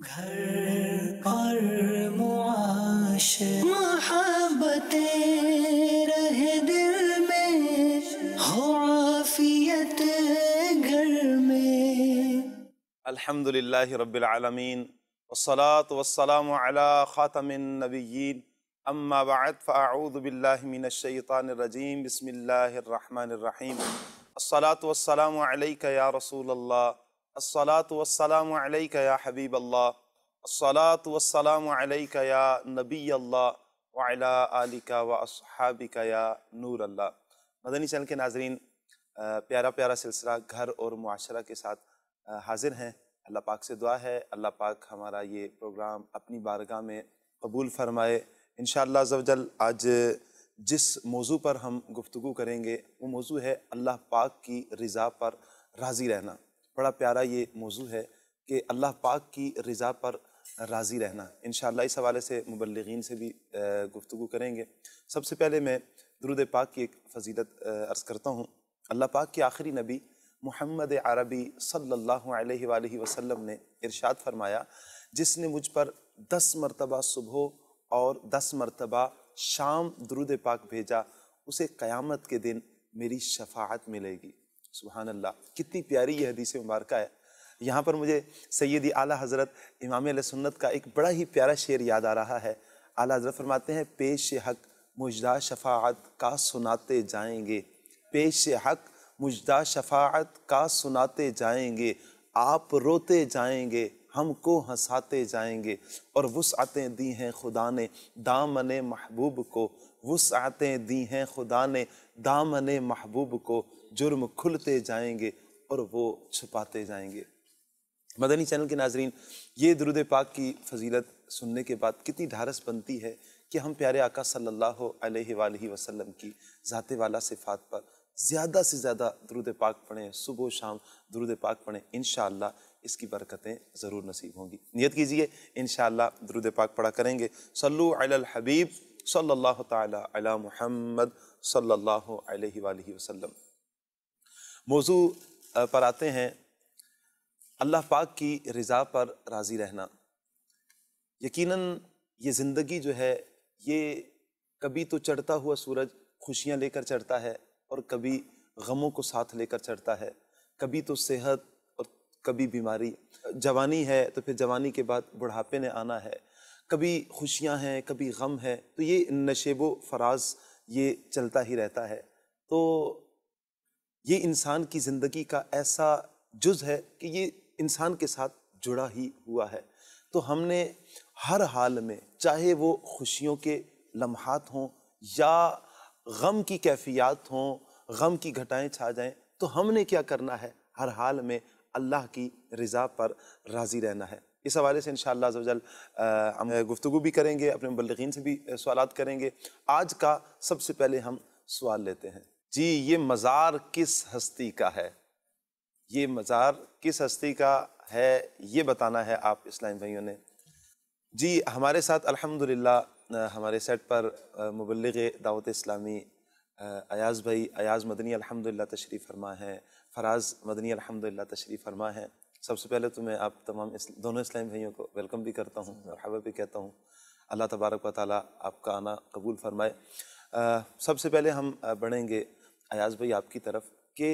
घर मुआश रहे दिल में हो आफियत घर में अल्हम्दुलिल्लाह रब्बिल आलमीन वस्सलात वस्सलाम अला खातमिन नबिय्यीन अम्मा बअद फअऊदु बिल्लाहि मिनश शैतानिर रजीम बिस्मिल्लाहिर रहमानिर रहीम अस्सलातु वस्सलामु अलैका या रसूलल्लाह अस्सलाम या हबीब अल्लाह अस्सलाम या नबी अल्लाह वाला आलिका व असहाबिका या नूर अल्लाह मदनी चैनल के नाजरीन प्यारा प्यारा सिलसिला घर और माशरा के साथ हाजिर हैं अल्लाह पाक से दुआ है अल्लाह पाक हमारा ये प्रोग्राम अपनी बारगाह में कबूल फरमाए इन शजल आज जिस मौजू पर हम गुफ्तु करेंगे वो मौजू है अल्लाह पाक की रज़ा पर राज़ी रहना बड़ा प्यारा ये मौजू है कि अल्लाह पाक की रज़ा पर राज़ी रहना इन इस हवाले से मुबलगिन से भी गुफ्तु करेंगे सबसे पहले मैं दरुद पाक की एक फजीलत अर्ज़ करता हूँ अल्लाह पाक के आखिरी नबी मोहम्मद अरबी सल्ला वसलम ने इरशाद फरमाया जिसने मुझ पर दस मरतबा सुबह और दस मरतबा शाम दरुद पाक भेजा उसे क़्यामत के दिन मेरी शफात मिलेगी सुबहान अल्लाह कितनी प्यारी यह हदीस मुबारक है यहाँ पर मुझे सैदी आला हज़रत इमाम सुन्नत का एक बड़ा ही प्यारा शेर याद आ रहा है आला हज़रत फरमाते हैं पेश हक मुजदा शफात का सुनाते जाएंगे पेश हक मुजदा शफात का सुनाते जाएंगे आप रोते जाएंगे हमको हंसाते जाएंगे और वसअतें दी हैं खुदा ने दामन महबूब को वसअतें दी हैं खुदा ने दामन महबूब को जुर्म खुलते जाएंगे और वो छुपाते जाएंगे मदनी चैनल के नाजरीन ये दुरुद पाक की फजीलत सुनने के बाद कितनी ढारस बनती है कि हम प्यारे आका सल्लल्लाहु अलैहि वसल्लम की ज़ाते वाला सिफात पर ज़्यादा से ज़्यादा दुरुद पाक पढ़ें सुबह शाम दुरुद पाक पढ़ें इन इसकी बरकतें ज़रूर नसीब होंगी नियत कीजिए इन दुरुद पाक पढ़ा करेंगे सल्लु अल हबीब सल्लल्लाहु ताला अला मुहम्मद सल्लल्लाहु अलैहि वसल्लम मौजू पर आते हैं अल्लाह पाक की रज़ा पर राज़ी रहना यकीनन ये ज़िंदगी जो है ये कभी तो चढ़ता हुआ सूरज खुशियाँ लेकर चढ़ता है और कभी गमों को साथ लेकर चढ़ता है कभी तो सेहत और कभी बीमारी जवानी है तो फिर जवानी के बाद बुढ़ापे ने आना है कभी खुशियाँ हैं कभी गम है तो ये नशेबो फराज ये चलता ही रहता है तो ये इंसान की ज़िंदगी का ऐसा जुज़ है कि ये इंसान के साथ जुड़ा ही हुआ है तो हमने हर हाल में चाहे वो खुशियों के लम्हात हों या गम की कैफियत हों गम की घटाएं छा जाएं तो हमने क्या करना है हर हाल में अल्लाह की रज़ा पर राज़ी रहना है इस हवाले से इन शजल हम गुफ्तु भी करेंगे अपने मुबलगिन से भी सवाल करेंगे आज का सबसे पहले हम सवाल लेते हैं जी ये मज़ार किस हस्ती का है ये मज़ार किस हस्ती का है ये बताना है आप इस्लाम भाइयों ने जी हमारे साथ अल्हम्दुलिल्लाह हमारे सेट पर मुबलग दावत इस्लामी अयाज़ भाई अयाज़ मदनी अल्हम्दुलिल्लाह तशरीफ़ फरमा है फराज़ मदनी अल्हम्दुलिल्लाह तशरीफ़ फरमा है सबसे पहले तो मैं आप तमाम इस, दोनों इस्लाम भाइयों को वेलकम भी करता हूँ और हवा भी कहता हूँ अल्लाह तबारक व आपका आना कबूल फरमाए सबसे पहले हम बढ़ेंगे अयाज भाई आपकी तरफ कि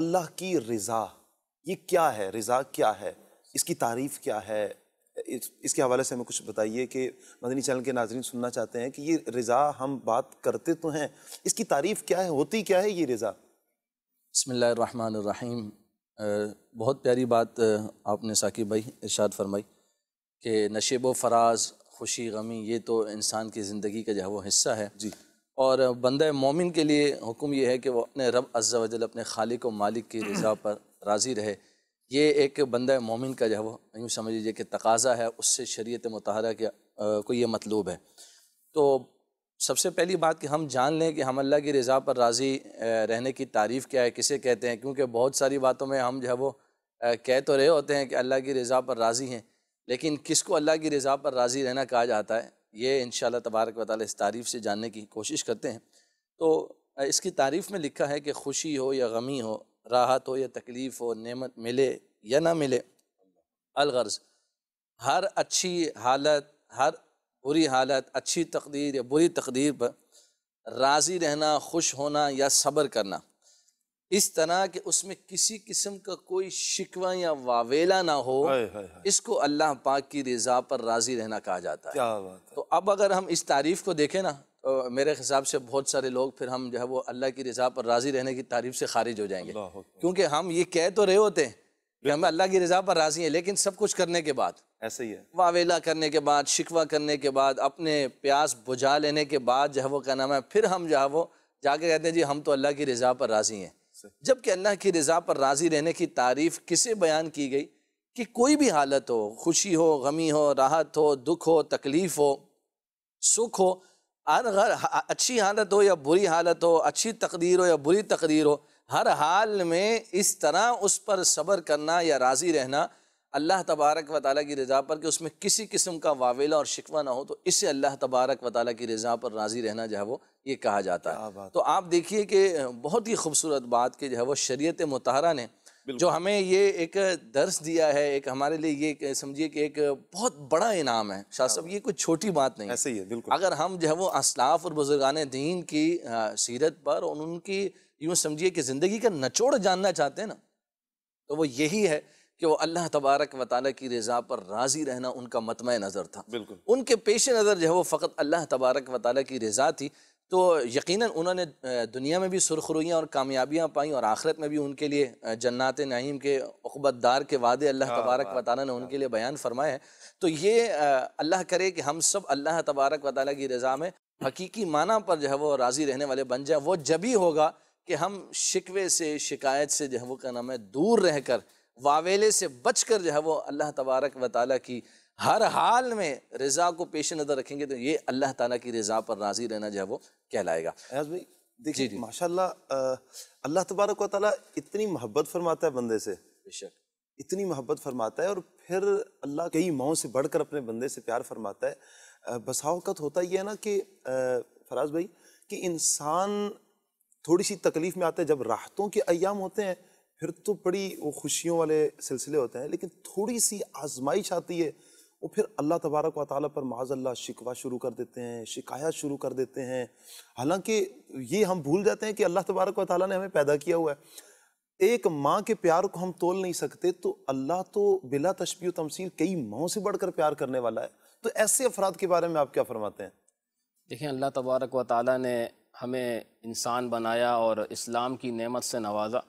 अल्लाह की रज़ा ये क्या है रज़ा क्या है इसकी तारीफ़ क्या है इस, इसके हवाले से हमें कुछ बताइए कि मदनी चैनल के नाजरन सुनना चाहते हैं कि ये रज़ा हम बात करते तो हैं इसकी तारीफ़ क्या है होती क्या है ये रज़ा बसमीम बहुत प्यारी बात आपने साकिब भाई इर्शाद फरमाई कि नशेब व फराज खुशी गमी ये तो इंसान की ज़िंदगी का जो है वो हिस्सा है जी और बंद मोमिन के लिए हुक्म यह है कि वह अपने रब अज्जा वजल अपने खालिक व मालिक की रजा पर राज़ी रहे ये एक बंद मोमिन का जो है वो यूँ समझ लीजिए कि तकाजा है उससे शरीत मतहरा के को ये मतलूब है तो सबसे पहली बात कि हम जान लें कि हम अल्लाह की रज़ा पर राज़ी रहने की तारीफ़ क्या है किसे कहते हैं क्योंकि बहुत सारी बातों में हम जो है वो कह तो रहे होते हैं कि अल्लाह की रज़ा पर राज़ी हैं लेकिन किसको अल्लाह की रज़ा पर राज़ी रहना कहा जाता है ये इन तबारक वाल इस तारीफ़ से जानने की कोशिश करते हैं तो इसकी तारीफ़ में लिखा है कि खुशी हो या गमी हो राहत हो या तकलीफ़ हो नमत मिले या ना मिले अलगर्ज़ हर अच्छी हालत हर बुरी हालत अच्छी तकदीर या बुरी तकदीर पर राज़ी रहना खुश होना या सब्र करना इस तरह के उसमें किसी किस्म का कोई शिकवा या वावेला ना हो है, है, है। इसको अल्लाह पाक की रजा पर राजी रहना कहा जाता है क्या बात है। तो अब अगर हम इस तारीफ को देखें ना तो मेरे हिसाब से बहुत सारे लोग फिर हम जो है वो अल्लाह की रजा पर राजी रहने की तारीफ से खारिज हो जाएंगे क्योंकि हम ये कह तो रहे होते हैं कि हम अल्लाह की रजा पर राजी है लेकिन सब कुछ करने के बाद ऐसे ही है वावेला करने के बाद शिकवा करने के बाद अपने प्यास बुझा लेने के बाद जो है वो क्या नाम है फिर हम जो है वो जाके कहते हैं जी हम तो अल्लाह की रजा पर राजी हैं जबकि अल्लाह की रज़ा पर राज़ी रहने की तारीफ़ किसे बयान की गई कि कोई भी हालत हो खुशी हो गमी हो राहत हो दुख हो तकलीफ़ हो सुख हो अगर अच्छी हालत हो या बुरी हालत हो अच्छी तकदीर हो या बुरी तकदीर हो हर हाल में इस तरह उस पर सब्र करना या राज़ी रहना अल्लाह तबारक व ताली की रज़ा पर कि उसमें किसी किस्म का वावेला और शिकवा ना हो तो इससे अल्लाह तबारक व ताली की रज़ा पर राज़ी रहना जो है वो ये कहा जाता है तो आप देखिए कि बहुत ही खूबसूरत बात कि जो है वो शरीयत मतहरा ने जो हमें ये एक दर्स दिया है एक हमारे लिए ये समझिए कि एक बहुत बड़ा इनाम है शाह साहब ये कोई छोटी बात नहीं ऐसे ही है बिल्कुल अगर हम जो है वो असलाफ और बुजुर्गान दीन की सीरत पर और उनकी यूँ समझिए कि ज़िंदगी का नचोड़ जानना चाहते हैं ना तो वो यही है कि वो अल्लाह तबारक व ताली की रजा पर राज़ी रहना उनका मतम नज़र था बिल्कुल उनके पेश नज़र जो है वो फ़कत अल्लाह तबारक व ताली की रजा थी तो यकीन उन्होंने दुनिया में भी सुरखरुयाँ और कामयाबियाँ पाई और आखिरत में भी उनके लिए जन्नात नहीम के अकबतदार के वादे अल्लाह तबारक व ताली ने उनके लिए बयान फरमाए हैं तो ये अल्लाह करे कि हम सब अल्लाह तबारक व ताली की रज़ा में हकीकी माना पर जो है वो राज़ी रहने वाले बन जाए वो जब ही होगा कि हम शिकवे से शिकायत से जो है वो क्या नाम है दूर रह कर वावेले से बच कर जो है वो अल्लाह तबारक व ताली की हर हाल में रजा को पेश नज़र रखेंगे तो ये अल्लाह ताला की रजा पर राजी रहना जो है वो कहलाएगा भाई देखिए माशाल्लाह अल्लाह तबारक व इतनी मोहब्बत फरमाता है बंदे से बेशक इतनी मोहब्बत फरमाता है और फिर अल्लाह कई माओ से बढ़कर अपने बंदे से प्यार फरमाता है बसावकत होता यह है ना कि फराज भाई कि इंसान थोड़ी सी तकलीफ़ में आता है जब राहतों के अयाम होते हैं फिर तो बड़ी वो खुशियों वाले सिलसिले होते हैं लेकिन थोड़ी सी आजमाइश आती है वो तो फिर अल्लाह तबारक व ताली पर माजल्ला शिकवा शुरू कर देते हैं शिकायत शुरू कर देते हैं हालांकि ये हम भूल जाते हैं कि अल्लाह तबारक व ताली ने हमें पैदा किया हुआ है एक माँ के प्यार को हम तोल नहीं सकते तो अल्लाह तो बिला तशबी तमसील कई माओ से बढ़कर प्यार करने वाला है तो ऐसे अफराद के बारे में आप क्या फरमाते हैं देखें अल्लाह तबारक व ताली ने हमें इंसान बनाया और इस्लाम की नमत से नवाजा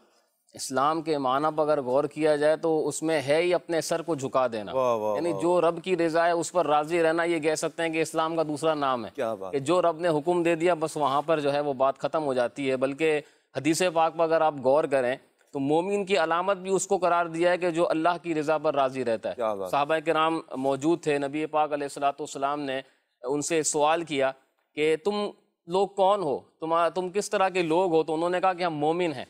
इस्लाम के माना पर अगर गौर किया जाए तो उसमें है ही अपने सर को झुका देना यानी जो रब की रजा है उस पर राजी रहना ये कह सकते हैं कि इस्लाम का दूसरा नाम है कि जो रब ने हुक्म दे दिया बस वहाँ पर जो है वो बात ख़त्म हो जाती है बल्कि हदीस पाक पर अगर आप गौर करें तो मोमिन की अलामत भी उसको करार दिया है कि जो अल्लाह की रजा पर राजी रहता है साहबा के नाम मौजूद थे नबी पाक सलाम ने उनसे सवाल किया कि तुम लोग कौन हो तुम तुम किस तरह के लोग हो तो उन्होंने कहा कि हम मोमिन हैं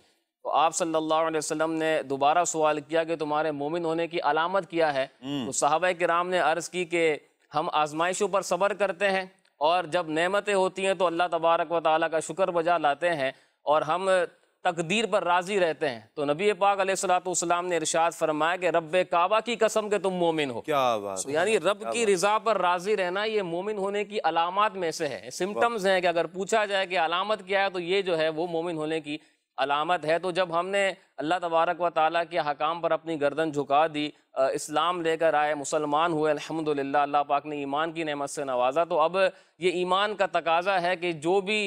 तो आप सल्लल्लाहु अलैहि वसल्लम ने दोबारा सवाल किया कि तुम्हारे मोमिन होने की अलामत क्या है हम्म। तो साहबा कराम ने अर्ज़ की कि हम आजमाइशों पर सब्र करते हैं और जब नेमतें होती हैं तो अल्लाह तबारक व ताली का शुक्र बजा लाते हैं और हम तकदीर पर राज़ी रहते हैं तो नबी पाक सलाम ने इरशाद फरमाया कि रब काबा की कसम के तुम मोमिन हो क्या बात so, तो यानी रब की रजा पर राज़ी रहना ये मोमिन होने की अलामत में से है सिम्टम्स हैं कि अगर पूछा जाए कि अलामत क्या है तो ये जो है वो मोमिन होने की अलामत है तो जब हमने अल्लाह तबारक व ताली के हकाम पर अपनी गर्दन झुका दी इस्लाम लेकर आए मुसलमान हुए अलहमदिल्ला अल्लाह पाक ने ईमान की नमत से नवाजा तो अब ये ईमान का तकाजा है कि जो भी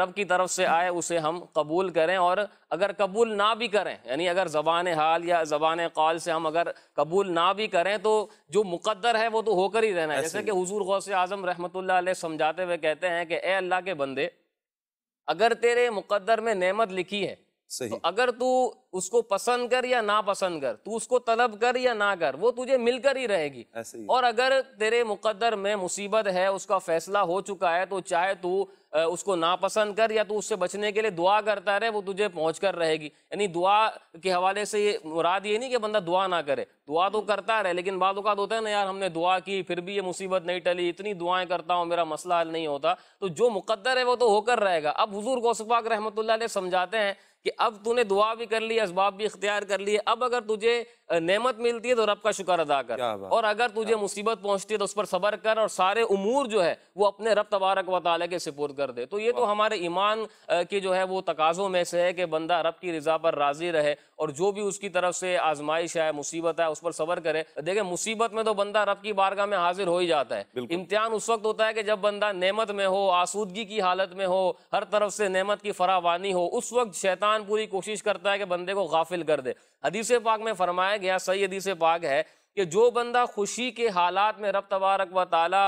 रब की तरफ से आए उसे हम कबूल करें और अगर कबूल ना भी करें यानी अगर ज़बान हाल या ज़बान कौल से हम अगर कबूल ना भी करें तो जो मुक़दर है वो तो होकर ही रहना है जैसे कि हजूर गौसे आज़म रहमत समझाते हुए कहते हैं कि ए अल्लाह के बंदे अगर तेरे मुकद्दर में नेमत लिखी है सही तो अगर तू उसको पसंद कर या ना पसंद कर तू उसको तलब कर या ना कर वो तुझे मिलकर ही रहेगी ऐसे ही। और अगर तेरे मुकद्दर में मुसीबत है उसका फैसला हो चुका है तो चाहे तू उसको नापसंद कर या तू उससे बचने के लिए दुआ करता रहे वो तुझे पहुंच कर रहेगी यानी दुआ के हवाले से ये मुराद ये नहीं कि बंदा दुआ ना करे दुआ तो हम्म। करता रहे लेकिन बाद होता है ना यार हमने दुआ की फिर भी ये मुसीबत नहीं टली इतनी दुआएं करता हूँ मेरा मसला हल नहीं होता तो जो मुकद्दर है वो तो होकर रहेगा अब हजूर गौसपाक रहमत समझाते हैं कि अब तूने दुआ भी कर ली इसबाब भी इख्तियार कर लिए अब अगर तुझे नेमत मिलती है तो रब का शुक्र अदा कर और अगर तुझे मुसीबत पहुंचती है तो उस पर सबर कर और सारे उमूर जो है वो अपने रब तबारक वाले के सपुर्द कर दे तो ये तो हमारे ईमान के जो है वो तकाज़ों में से है कि बंदा रब की रजा पर राज़ी रहे और जो भी उसकी तरफ से आजमाइश है मुसीबत है उस पर सबर करे देखे मुसीबत में तो बंदा रब की बारगाह में हाजिर हो ही जाता है इम्तिहान उस वक्त होता है कि जब बंदा नेमत में हो आसूदगी की हालत में हो हर तरफ से नेमत की फरावानी हो उस वक्त शैतान पूरी कोशिश करता है कि बंदे को गाफिल कर दे हदीस पाक में फरमाया गया सही हदीस पाक है कि जो बंदा खुशी के हालात में रब तबारक व ताला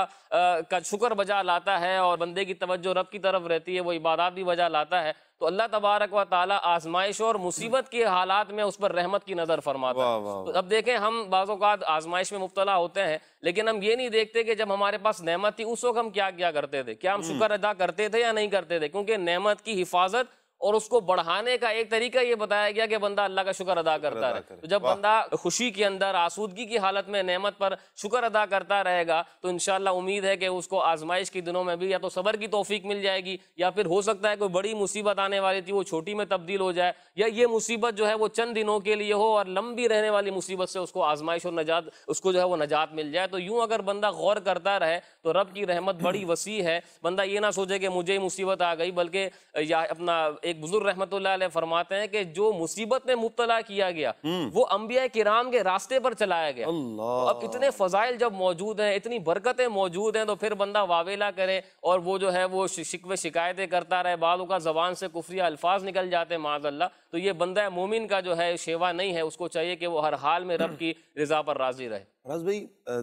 का शुक्र बजा लाता है और बंदे की तवज्जो रब की तरफ रहती है वो इबादत भी बजा लाता है तो अल्लाह तबारक व ताला आजमाइश और मुसीबत के हालात में उस पर रहमत की नज़र फरमाता है तो अब देखें हम बाज़ात आजमाइश में मुबतला होते हैं लेकिन हम ये नहीं देखते कि जब हमारे पास नमत थी उस वक्त हम क्या क्या करते थे क्या हम हम्म। शुक्र अदा करते थे या नहीं करते थे क्योंकि नमत की हिफाजत और उसको बढ़ाने का एक तरीका ये बताया गया कि बंदा अल्लाह का शुक्र अदा करता रहे तो जब बंदा खुशी के अंदर आसूदगी की हालत में नेमत पर शुक्र अदा करता रहेगा तो इनशाला उम्मीद है कि उसको आजमाइश के दिनों में भी या तो सबर की तोफीक मिल जाएगी या फिर हो सकता है कोई बड़ी मुसीबत आने वाली थी वो छोटी में तब्दील हो जाए या ये मुसीबत जो है वो चंद दिनों के लिए हो और लंबी रहने वाली मुसीबत से उसको आजमाइश और नजात उसको जो है वो नजात मिल जाए तो यूं अगर बंदा गौर करता रहे तो रब की रहमत बड़ी वसी है बंदा ये ना सोचे कि मुझे ही मुसीबत आ गई बल्कि या अपना एक बुजुर्ग रहमत फरमाते हैं कि जो मुसीबत में मुबतला किया गया हम्म। वो अम्बिया किराम के रास्ते पर चलाया गया तो अब इतने फजाइल जब मौजूद हैं इतनी बरकतें मौजूद हैं तो फिर बंदा वावेला करे और वो जो है वो शिकवे शिकायतें करता रहे बालों का जबान से कुफरिया अल्फाज निकल जाते हैं माजल्ला तो ये बंदा मोमिन का जो है शेवा नहीं है उसको चाहिए कि वो हर हाल में रब की रजा पर राजी रहे राज भाई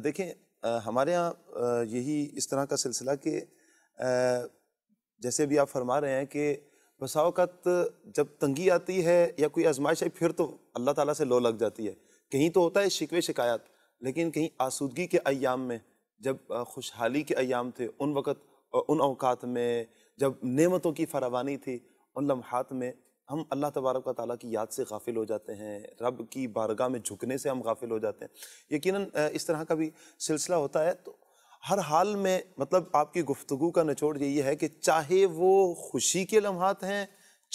देखें हमारे यहाँ यही इस तरह का सिलसिला कि जैसे भी आप फरमा रहे हैं कि बसाओकत जब तंगी आती है या कोई आजमाइश आई फिर तो अल्लाह ताला से लो लग जाती है कहीं तो होता है शिकवे शिकायत लेकिन कहीं आसूदगी के अयाम में जब खुशहाली के अयाम थे उन वक़्त उन अवकात में जब नेमतों की फरावानी थी उन लम्हात में हम अल्लाह तबारक ताली की याद से गाफिल हो जाते हैं रब की बारगाह में झुकने से हम गाफिल हो जाते हैं यकीनन इस तरह का भी सिलसिला होता है तो हर हाल में मतलब आपकी गुफ्तु का निचोड़ यही है कि चाहे वो खुशी के लम्हात हैं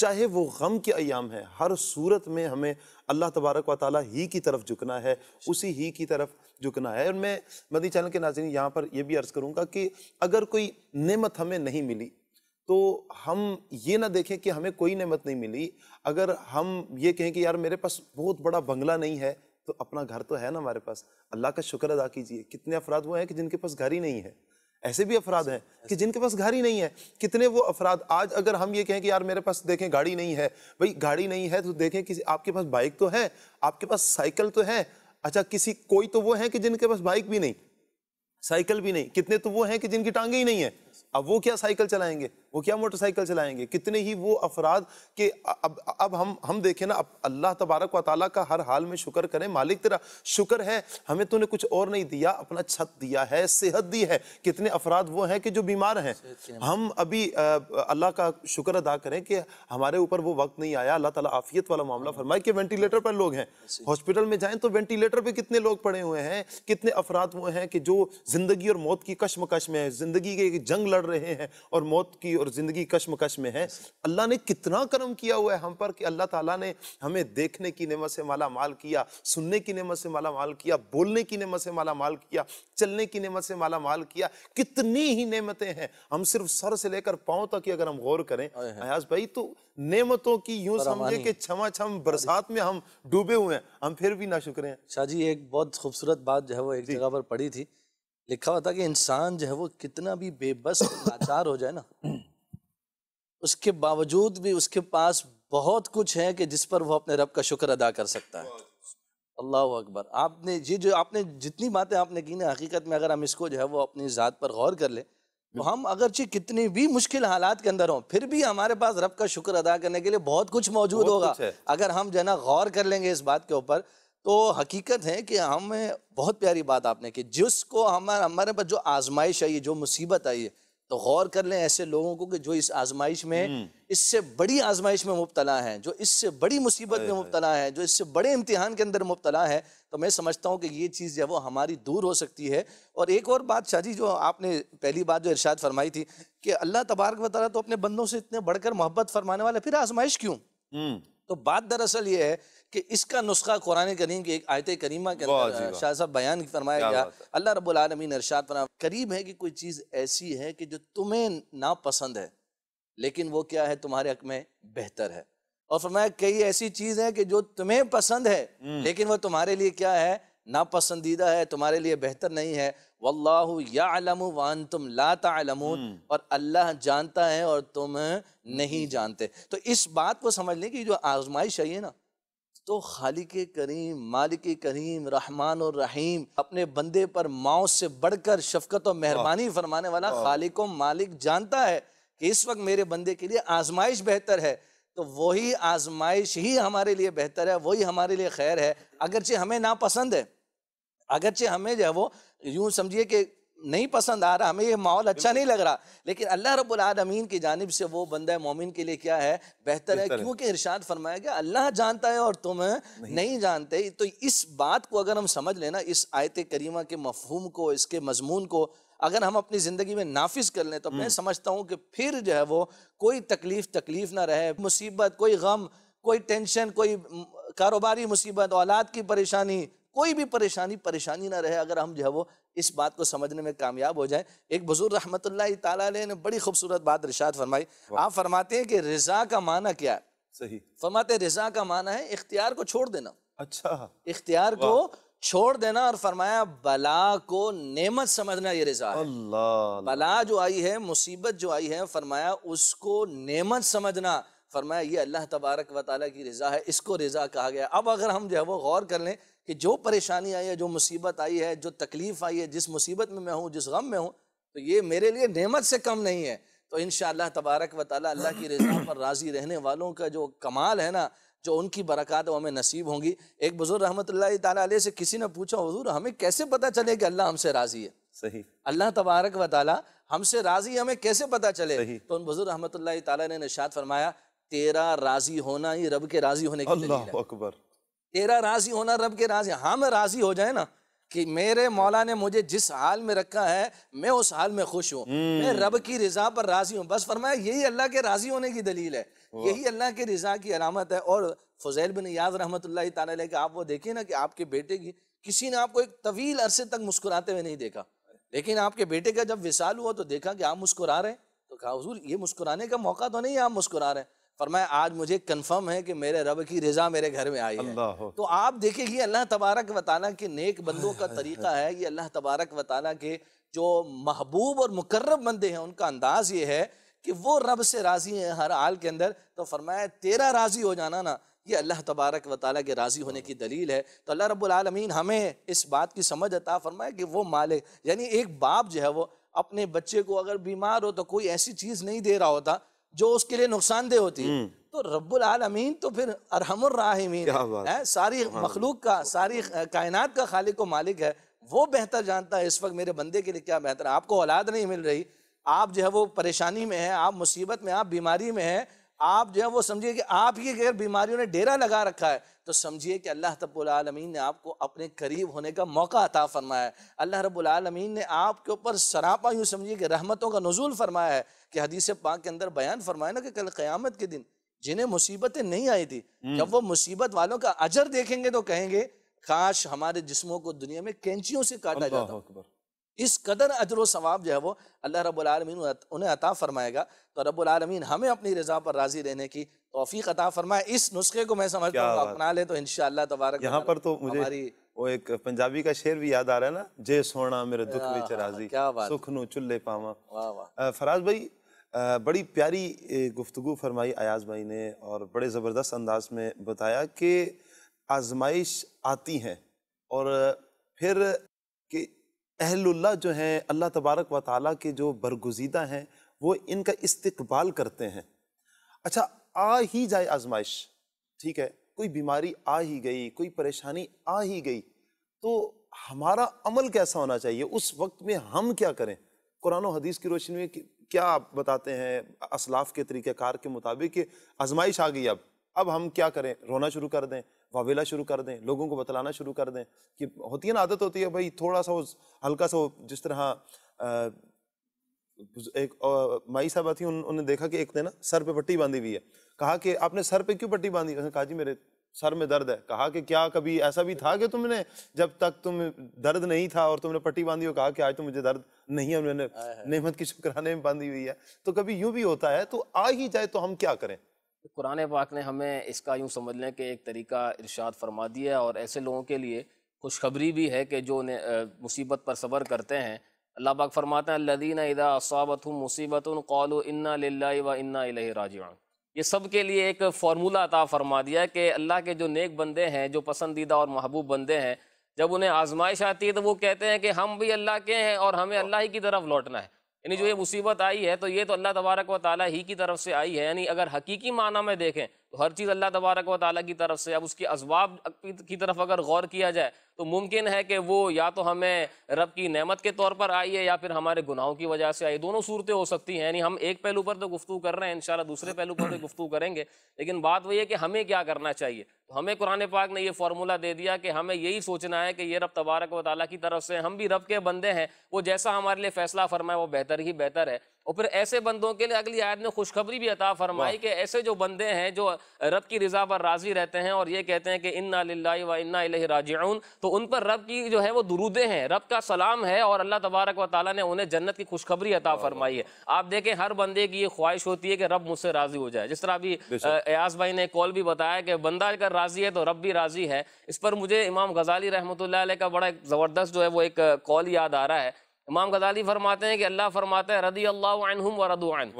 चाहे वो गम के अयाम हैं हर सूरत में हमें अल्लाह तबारक व ताली ही की तरफ झुकना है उसी ही की तरफ झुकना है और मैं मदी चैनल के नाजरन यहाँ पर यह भी अर्ज़ करूँगा कि अगर कोई नमत हमें नहीं मिली तो हम ये ना देखें कि हमें कोई नमत नहीं मिली अगर हम ये कहें कि यार मेरे पास बहुत बड़ा बंगला नहीं है तो अपना घर तो है ना हमारे पास अल्लाह का शुक्र अदा कीजिए कितने अफराद वो हैं कि जिनके पास घर ही नहीं है ऐसे भी अफराद हैं कि जिनके पास घर ही नहीं है कितने वो अफराद आज अगर हम ये कहें कि यार मेरे पास देखें गाड़ी नहीं है भाई गाड़ी नहीं है तो देखें कि आपके पास बाइक तो है आपके पास साइकिल तो है अच्छा किसी कोई तो वो है कि जिनके पास बाइक भी नहीं साइकिल भी नहीं कितने तो वो हैं कि जिनकी टांगे ही नहीं है अब वो क्या साइकिल चलाएंगे वो क्या मोटरसाइकिल चलाएंगे कितने ही वो अफराद के अब अब हम हम देखें ना अब अल्लाह तबारक व ताली का हर हाल में शुक्र करें मालिक तेरा शुक्र है हमें तूने कुछ और नहीं दिया अपना छत दिया है सेहत दी है कितने अफराद वो हैं कि जो बीमार हैं हम अभी अल्लाह का शुक्र अदा करें कि हमारे ऊपर वो वक्त नहीं आया अल्लाह ताला आफियत वाला मामला फरमाए कि वेंटिलेटर पर लोग हैं हॉस्पिटल में जाए तो वेंटिलेटर पर कितने लोग पड़े हुए हैं कितने अफराद वो हैं कि जो ज़िंदगी और मौत की कश्मकश में है ज़िंदगी की जंग लड़ रहे हैं और मौत की और ज़िंदगी कश्म कश में है अल्लाह ने कितना कर्म किया हुआ है हम पर कि अल्लाह ताला ने हमें देखने की नमत से माला माल किया सुनने की नमत से माला माल किया बोलने की नमत से माला माल किया चलने की नमत से माला माल किया कितनी ही नेमतें हैं हम सिर्फ सर से लेकर पाँव तक ही अगर हम गौर करें अयाज भाई तो नेमतों की यूं समझे कि छमा छम बरसात में हम डूबे हुए हैं हम फिर भी ना शुक्र हैं शाह जी एक बहुत खूबसूरत बात जो है वो एक जगह पर पड़ी थी लिखा हुआ था कि इंसान जो है वो कितना भी बेबस लाचार हो जाए ना उसके बावजूद भी उसके पास बहुत कुछ है कि जिस पर वो अपने रब का शुक्र अदा कर सकता है अल्लाह अकबर आपने ये जो आपने जितनी बातें आपने की ना हकीकत में अगर हम इसको जो है वो अपनी ज़ात पर गौर कर लें तो हम्म। हम अगरचे कितनी भी मुश्किल हालात के अंदर हों फिर भी हमारे पास रब का शुक्र अदा करने के लिए बहुत कुछ मौजूद होगा अगर हम जो है ना गौर कर लेंगे इस बात के ऊपर तो हकीकत है कि हमें बहुत प्यारी बात आपने की जिसको हमारे हमारे पास जो आजमाइश आई है जो मुसीबत आई है तो गौर कर लें ऐसे लोगों को कि जो इस आजमाइश में हम्म। इससे बड़ी आजमाइश में मुबतला है जो इससे बड़ी मुसीबत में मुबतला है जो इससे बड़े इम्तिहान के अंदर मुबतला है तो मैं समझता हूँ कि ये चीज़ जो है वो हमारी दूर हो सकती है और एक और बात शाह जी जो आपने पहली बात जो इर्शाद फरमाई थी कि अल्लाह तबारक बताला तो अपने बंदों से इतने बढ़कर मोहब्बत फरमाने वाले फिर आजमाइश क्यों हम्म। तो बात दरअसल ये है कि इसका नुस्खा कुरान करीम की एक आयत करीमा के शाह साहब बयान फरमाया गया अल्लाह रबालमीन अरशाद फरमा करीब है कि कोई चीज़ ऐसी है कि जो तुम्हें नापसंद है लेकिन वो क्या है तुम्हारे हक में बेहतर है और फरमाया कई ऐसी चीज़ है कि जो तुम्हें पसंद है हम्म। लेकिन वो तुम्हारे लिए क्या है नापसंदीदा है तुम्हारे लिए बेहतर नहीं है वल्लाहु यालमु वान तुम लातामून हम्म। और अल्लाह जानता है और तुम नहीं जानते तो इस बात को समझ लें कि जो आजमाइश है ना तो खालिक करीम मालिक करीम रहमान और रहीम अपने बंदे पर माओ से बढ़कर शफकत और मेहरबानी फरमाने वाला खालिक और मालिक जानता है कि इस वक्त मेरे बंदे के लिए आजमाइश बेहतर है तो वही आजमाइश ही हमारे लिए बेहतर है वही हमारे लिए खैर है अगरचे हमें नापसंद है अगरचे हमें जो है वो यूं समझिए कि नहीं पसंद आ रहा हमें ये माहौल अच्छा नहीं लग रहा लेकिन अल्लाह रबालमीन की जानब से वो बंदा मोमिन के लिए क्या है बेहतर है क्योंकि इरशाद फरमाया गया अल्लाह जानता है और तुम नहीं।, नहीं जानते तो इस बात को अगर हम समझ लेना इस आयत करीमा के मफहूम को इसके मजमून को अगर हम अपनी ज़िंदगी में नाफिज कर लें तो मैं हम्म। समझता हूँ कि फिर जो है वो कोई तकलीफ तकलीफ ना रहे मुसीबत कोई गम कोई टेंशन कोई कारोबारी मुसीबत औलाद की परेशानी कोई भी परेशानी परेशानी ना रहे अगर हम जो है वो इस बात को समझने में कामयाब हो जाए एक बुजुर्ग रहमत ने बड़ी खूबसूरत बात रिशात फरमाई आप फरमाते हैं कि रजा का माना क्या सही फरमाते रजा का माना है इख्तियार को छोड़ देना अच्छा इख्तियार को छोड़ देना और फरमाया बला को नेमत समझना ये रजा अल्लाह बला जो आई है मुसीबत जो आई है फरमाया उसको नेमत समझना फरमाया ये अल्लाह तबारक व ताली की रजा है इसको रजा कहा गया अब अगर हम जो है वो गौर कर लें कि जो परेशानी आई है जो मुसीबत आई है जो तकलीफ़ आई है जिस मुसीबत में मैं हूँ जिस गम में हूँ तो ये मेरे लिए नेमत से कम नहीं है तो इन तबारक वाली अल्लाह की रजा पर राज़ी रहने वालों का जो कमाल है ना जो उनकी बरक़ात वो हमें नसीब होंगी एक बुज़ुर्ग रहमत ताली से किसी ने पूछा हजूर हमें कैसे पता चले कि अल्लाह हमसे राज़ी है सही अल्लाह तबारक व ताली हमसे राज़ी हमें कैसे पता चले तो उन बुज़ुर्ग रहमत ताली ने निशात फरमाया तेरा राज़ी होना ही रब के राज़ी होने की अकबर तेरा राजी होना रब के राजी हम हाँ, राजी हो जाए ना कि मेरे मौला ने मुझे जिस हाल में रखा है मैं उस हाल में खुश हूँ मैं हम्म। रब की रजा पर राजी हूँ बस फरमाया यही अल्लाह के राजी होने की दलील है यही अल्लाह के रजा की अलामत है और फजैल बिन याद रहमत के आप वो देखिए ना कि आपके बेटे की किसी ने आपको एक तवील अरसे तक मुस्कुराते हुए नहीं देखा लेकिन आपके बेटे का जब विशाल हुआ तो देखा कि आप मुस्कुरा रहे हैं तो कहा हजूर ये मुस्कुराने का मौका तो नहीं है आप मुस्कुरा रहे हैं फरमाया आज मुझे कन्फर्म है कि मेरे रब की रजा मेरे घर में आई है तो आप देखिए ये अल्लाह तबारक वाली के नेक बंदों का तरीका है ये अल्लाह तबारक वाली के जो महबूब और मुकर्रब बंदे हैं उनका अंदाज ये है कि वो रब से राज़ी हैं हर हाल के अंदर तो फरमाया तेरा राज़ी हो जाना ना ये अल्लाह तबारक व ताली के राज़ी होने की दलील है तो अल्लाह रब्लमीन हमें इस बात की समझ अता फरमाया कि वो मालिक यानी एक बाप जो है वो अपने बच्चे को अगर बीमार हो तो कोई ऐसी चीज़ नहीं दे रहा होता जो उसके लिए नुकसानदेह होती है हम्म। तो रब्बुल आलमीन तो फिर अरहमुर राहिमीन है सारी हाँ। मखलूक का सारी कायनात का खालिक को मालिक है वो बेहतर जानता है इस वक्त मेरे बंदे के लिए क्या बेहतर है आपको औलाद नहीं मिल रही आप जो है वो परेशानी में है आप मुसीबत में आप बीमारी में है आप जो है वो समझिए कि आप ही अगर बीमारियों ने डेरा लगा रखा है तो समझिए कि अल्लाह रबालमीन ने आपको अपने करीब होने का मौका अता फरमाया है अल्लाह रबालमीन ने आपके ऊपर सरापा यूँ समझिए कि रहमतों का नजूल फरमाया है कि हदीस पाक के अंदर बयान फरमाया ना कि कल क़्यामत के दिन जिन्हें मुसीबतें नहीं आई थी हम्म। जब वो मुसीबत वालों का अजर देखेंगे तो कहेंगे काश हमारे जिस्मों को दुनिया में कैंचियों से काटा जाता इस कदर अजर सवाब जो है वो अल्लाह रबालमीन उन्हें अता फरमाएगा तो रबालमीन हमें अपनी रजा पर राजी रहने की तोफ़ी अता फरमाए इस नुस्खे को मैं समझता हूँ अपना ले तो इन तबारक यहाँ पर तो मुझे हमारी वो एक पंजाबी का शेर भी याद आ रहा है ना जे सोना मेरे दुख विच राजी सुख नु चुल्ले पावा फराज भाई बड़ी प्यारी गुफ्तु फरमाई अयाज भाई ने और बड़े ज़बरदस्त अंदाज में बताया कि आजमाइश आती हैं और फिर कि अहलुल्ला जो हैं अल्लाह तबारक व ताली के जो बरगुजीदा हैं वो इनका इस्तकबाल करते हैं अच्छा आ ही जाए आजमाइश ठीक है कोई बीमारी आ ही गई कोई परेशानी आ ही गई तो हमारा अमल कैसा होना चाहिए उस वक्त में हम क्या करें कुरान हदीस की रोशनी में क्या आप बताते हैं असलाफ के तरीक़ार के मुताबिक आजमाइश आ गई अब अब हम क्या करें रोना शुरू कर दें वावेला शुरू कर दें लोगों को बतलाना शुरू कर दें कि होती है ना आदत होती है भाई थोड़ा सा हल्का सा जिस तरह एक आ, माई साहब थी उन्होंने देखा कि एक ने ना सर पे पट्टी बांधी हुई है कहा कि आपने सर पे क्यों पट्टी बांधी उसने कहा जी मेरे सर में दर्द है कहा कि क्या कभी ऐसा भी था कि तुमने जब तक तुम दर्द नहीं था और तुमने पट्टी बांधी हो कहा कि आज तो मुझे दर्द नहीं है उन्होंने नेमत की शुक्राने में बांधी हुई है तो कभी यूं भी होता है तो आ ही जाए तो हम क्या करें कुरान पाक ने हमें इसका यूँ समझ लें कि एक तरीका इर्शाद फरमा दिया और ऐसे लोगों के लिए खुशखबरी भी है कि जो मुसीबत पर सब्र करते हैं अल्लाह पाक फरमाता हैं लदीन इदा असाबत मुसीबत कौल इन्ना व इन्ना राजन ये सब के लिए एक फार्मूला अता फरमा दिया कि अल्लाह के जो नेक बंदे हैं जो पसंदीदा और महबूब बंदे हैं जब उन्हें आजमाइश आती है तो वो कहते हैं कि हम भी अल्लाह के हैं और हमें अल्लाह ही की तरफ लौटना है यानी जो ये मुसीबत आई है तो ये तो अल्लाह तबारक व ताली ही की तरफ से आई है यानी अगर हकीकी माना में देखें हर चीज़ अल्लाह तबारक व ताली की तरफ से अब उसकी अजवाब की तरफ अगर गौर किया जाए तो मुमकिन है कि वो या तो हमें रब की नेमत के तौर पर आई है या फिर हमारे गुनाहों की वजह से आई दोनों सूरतें हो सकती हैं यानी हम एक पहलू पर तो गुफ्तु कर रहे हैं इन दूसरे पहलू पर तो गुफ्तु करेंगे लेकिन बात वही है कि हमें क्या करना चाहिए तो हमें कुरान पाक ने यह फार्मूला दे दिया कि हमें यही सोचना है कि ये रब तबारक व ताली की तरफ से हम भी रब के बंदे हैं वो जैसा हमारे लिए फ़ैसला फरमाए वो बेहतर ही बेहतर है और फिर ऐसे बंदों के लिए अगली आयत में खुशखबरी भी अता फरमाई कि ऐसे जो बंदे हैं जो रब की रजा पर राजी रहते हैं और ये कहते हैं कि इन्ना लिल्ला व इन्ना राजिउन तो उन पर रब की जो है वो दरूदे हैं रब का सलाम है और अल्लाह तबारक व ताली ने उन्हें जन्नत की खुशखबरी अता फरमाई है आप देखें हर बंदे की ये ख्वाहिश होती है कि रब मुझसे राजी हो जाए जिस तरह अभी अयाज भाई ने कॉल भी बताया कि बंदा अगर राजी है तो रब भी राजी है इस पर मुझे इमाम गजाली रहमत का बड़ा ज़बरदस्त जो है वो एक कॉल याद आ रहा है इमाम गजाली फरमाते हैं कि अल्लाह फरमाता है रदी अल्लाह व रदुआन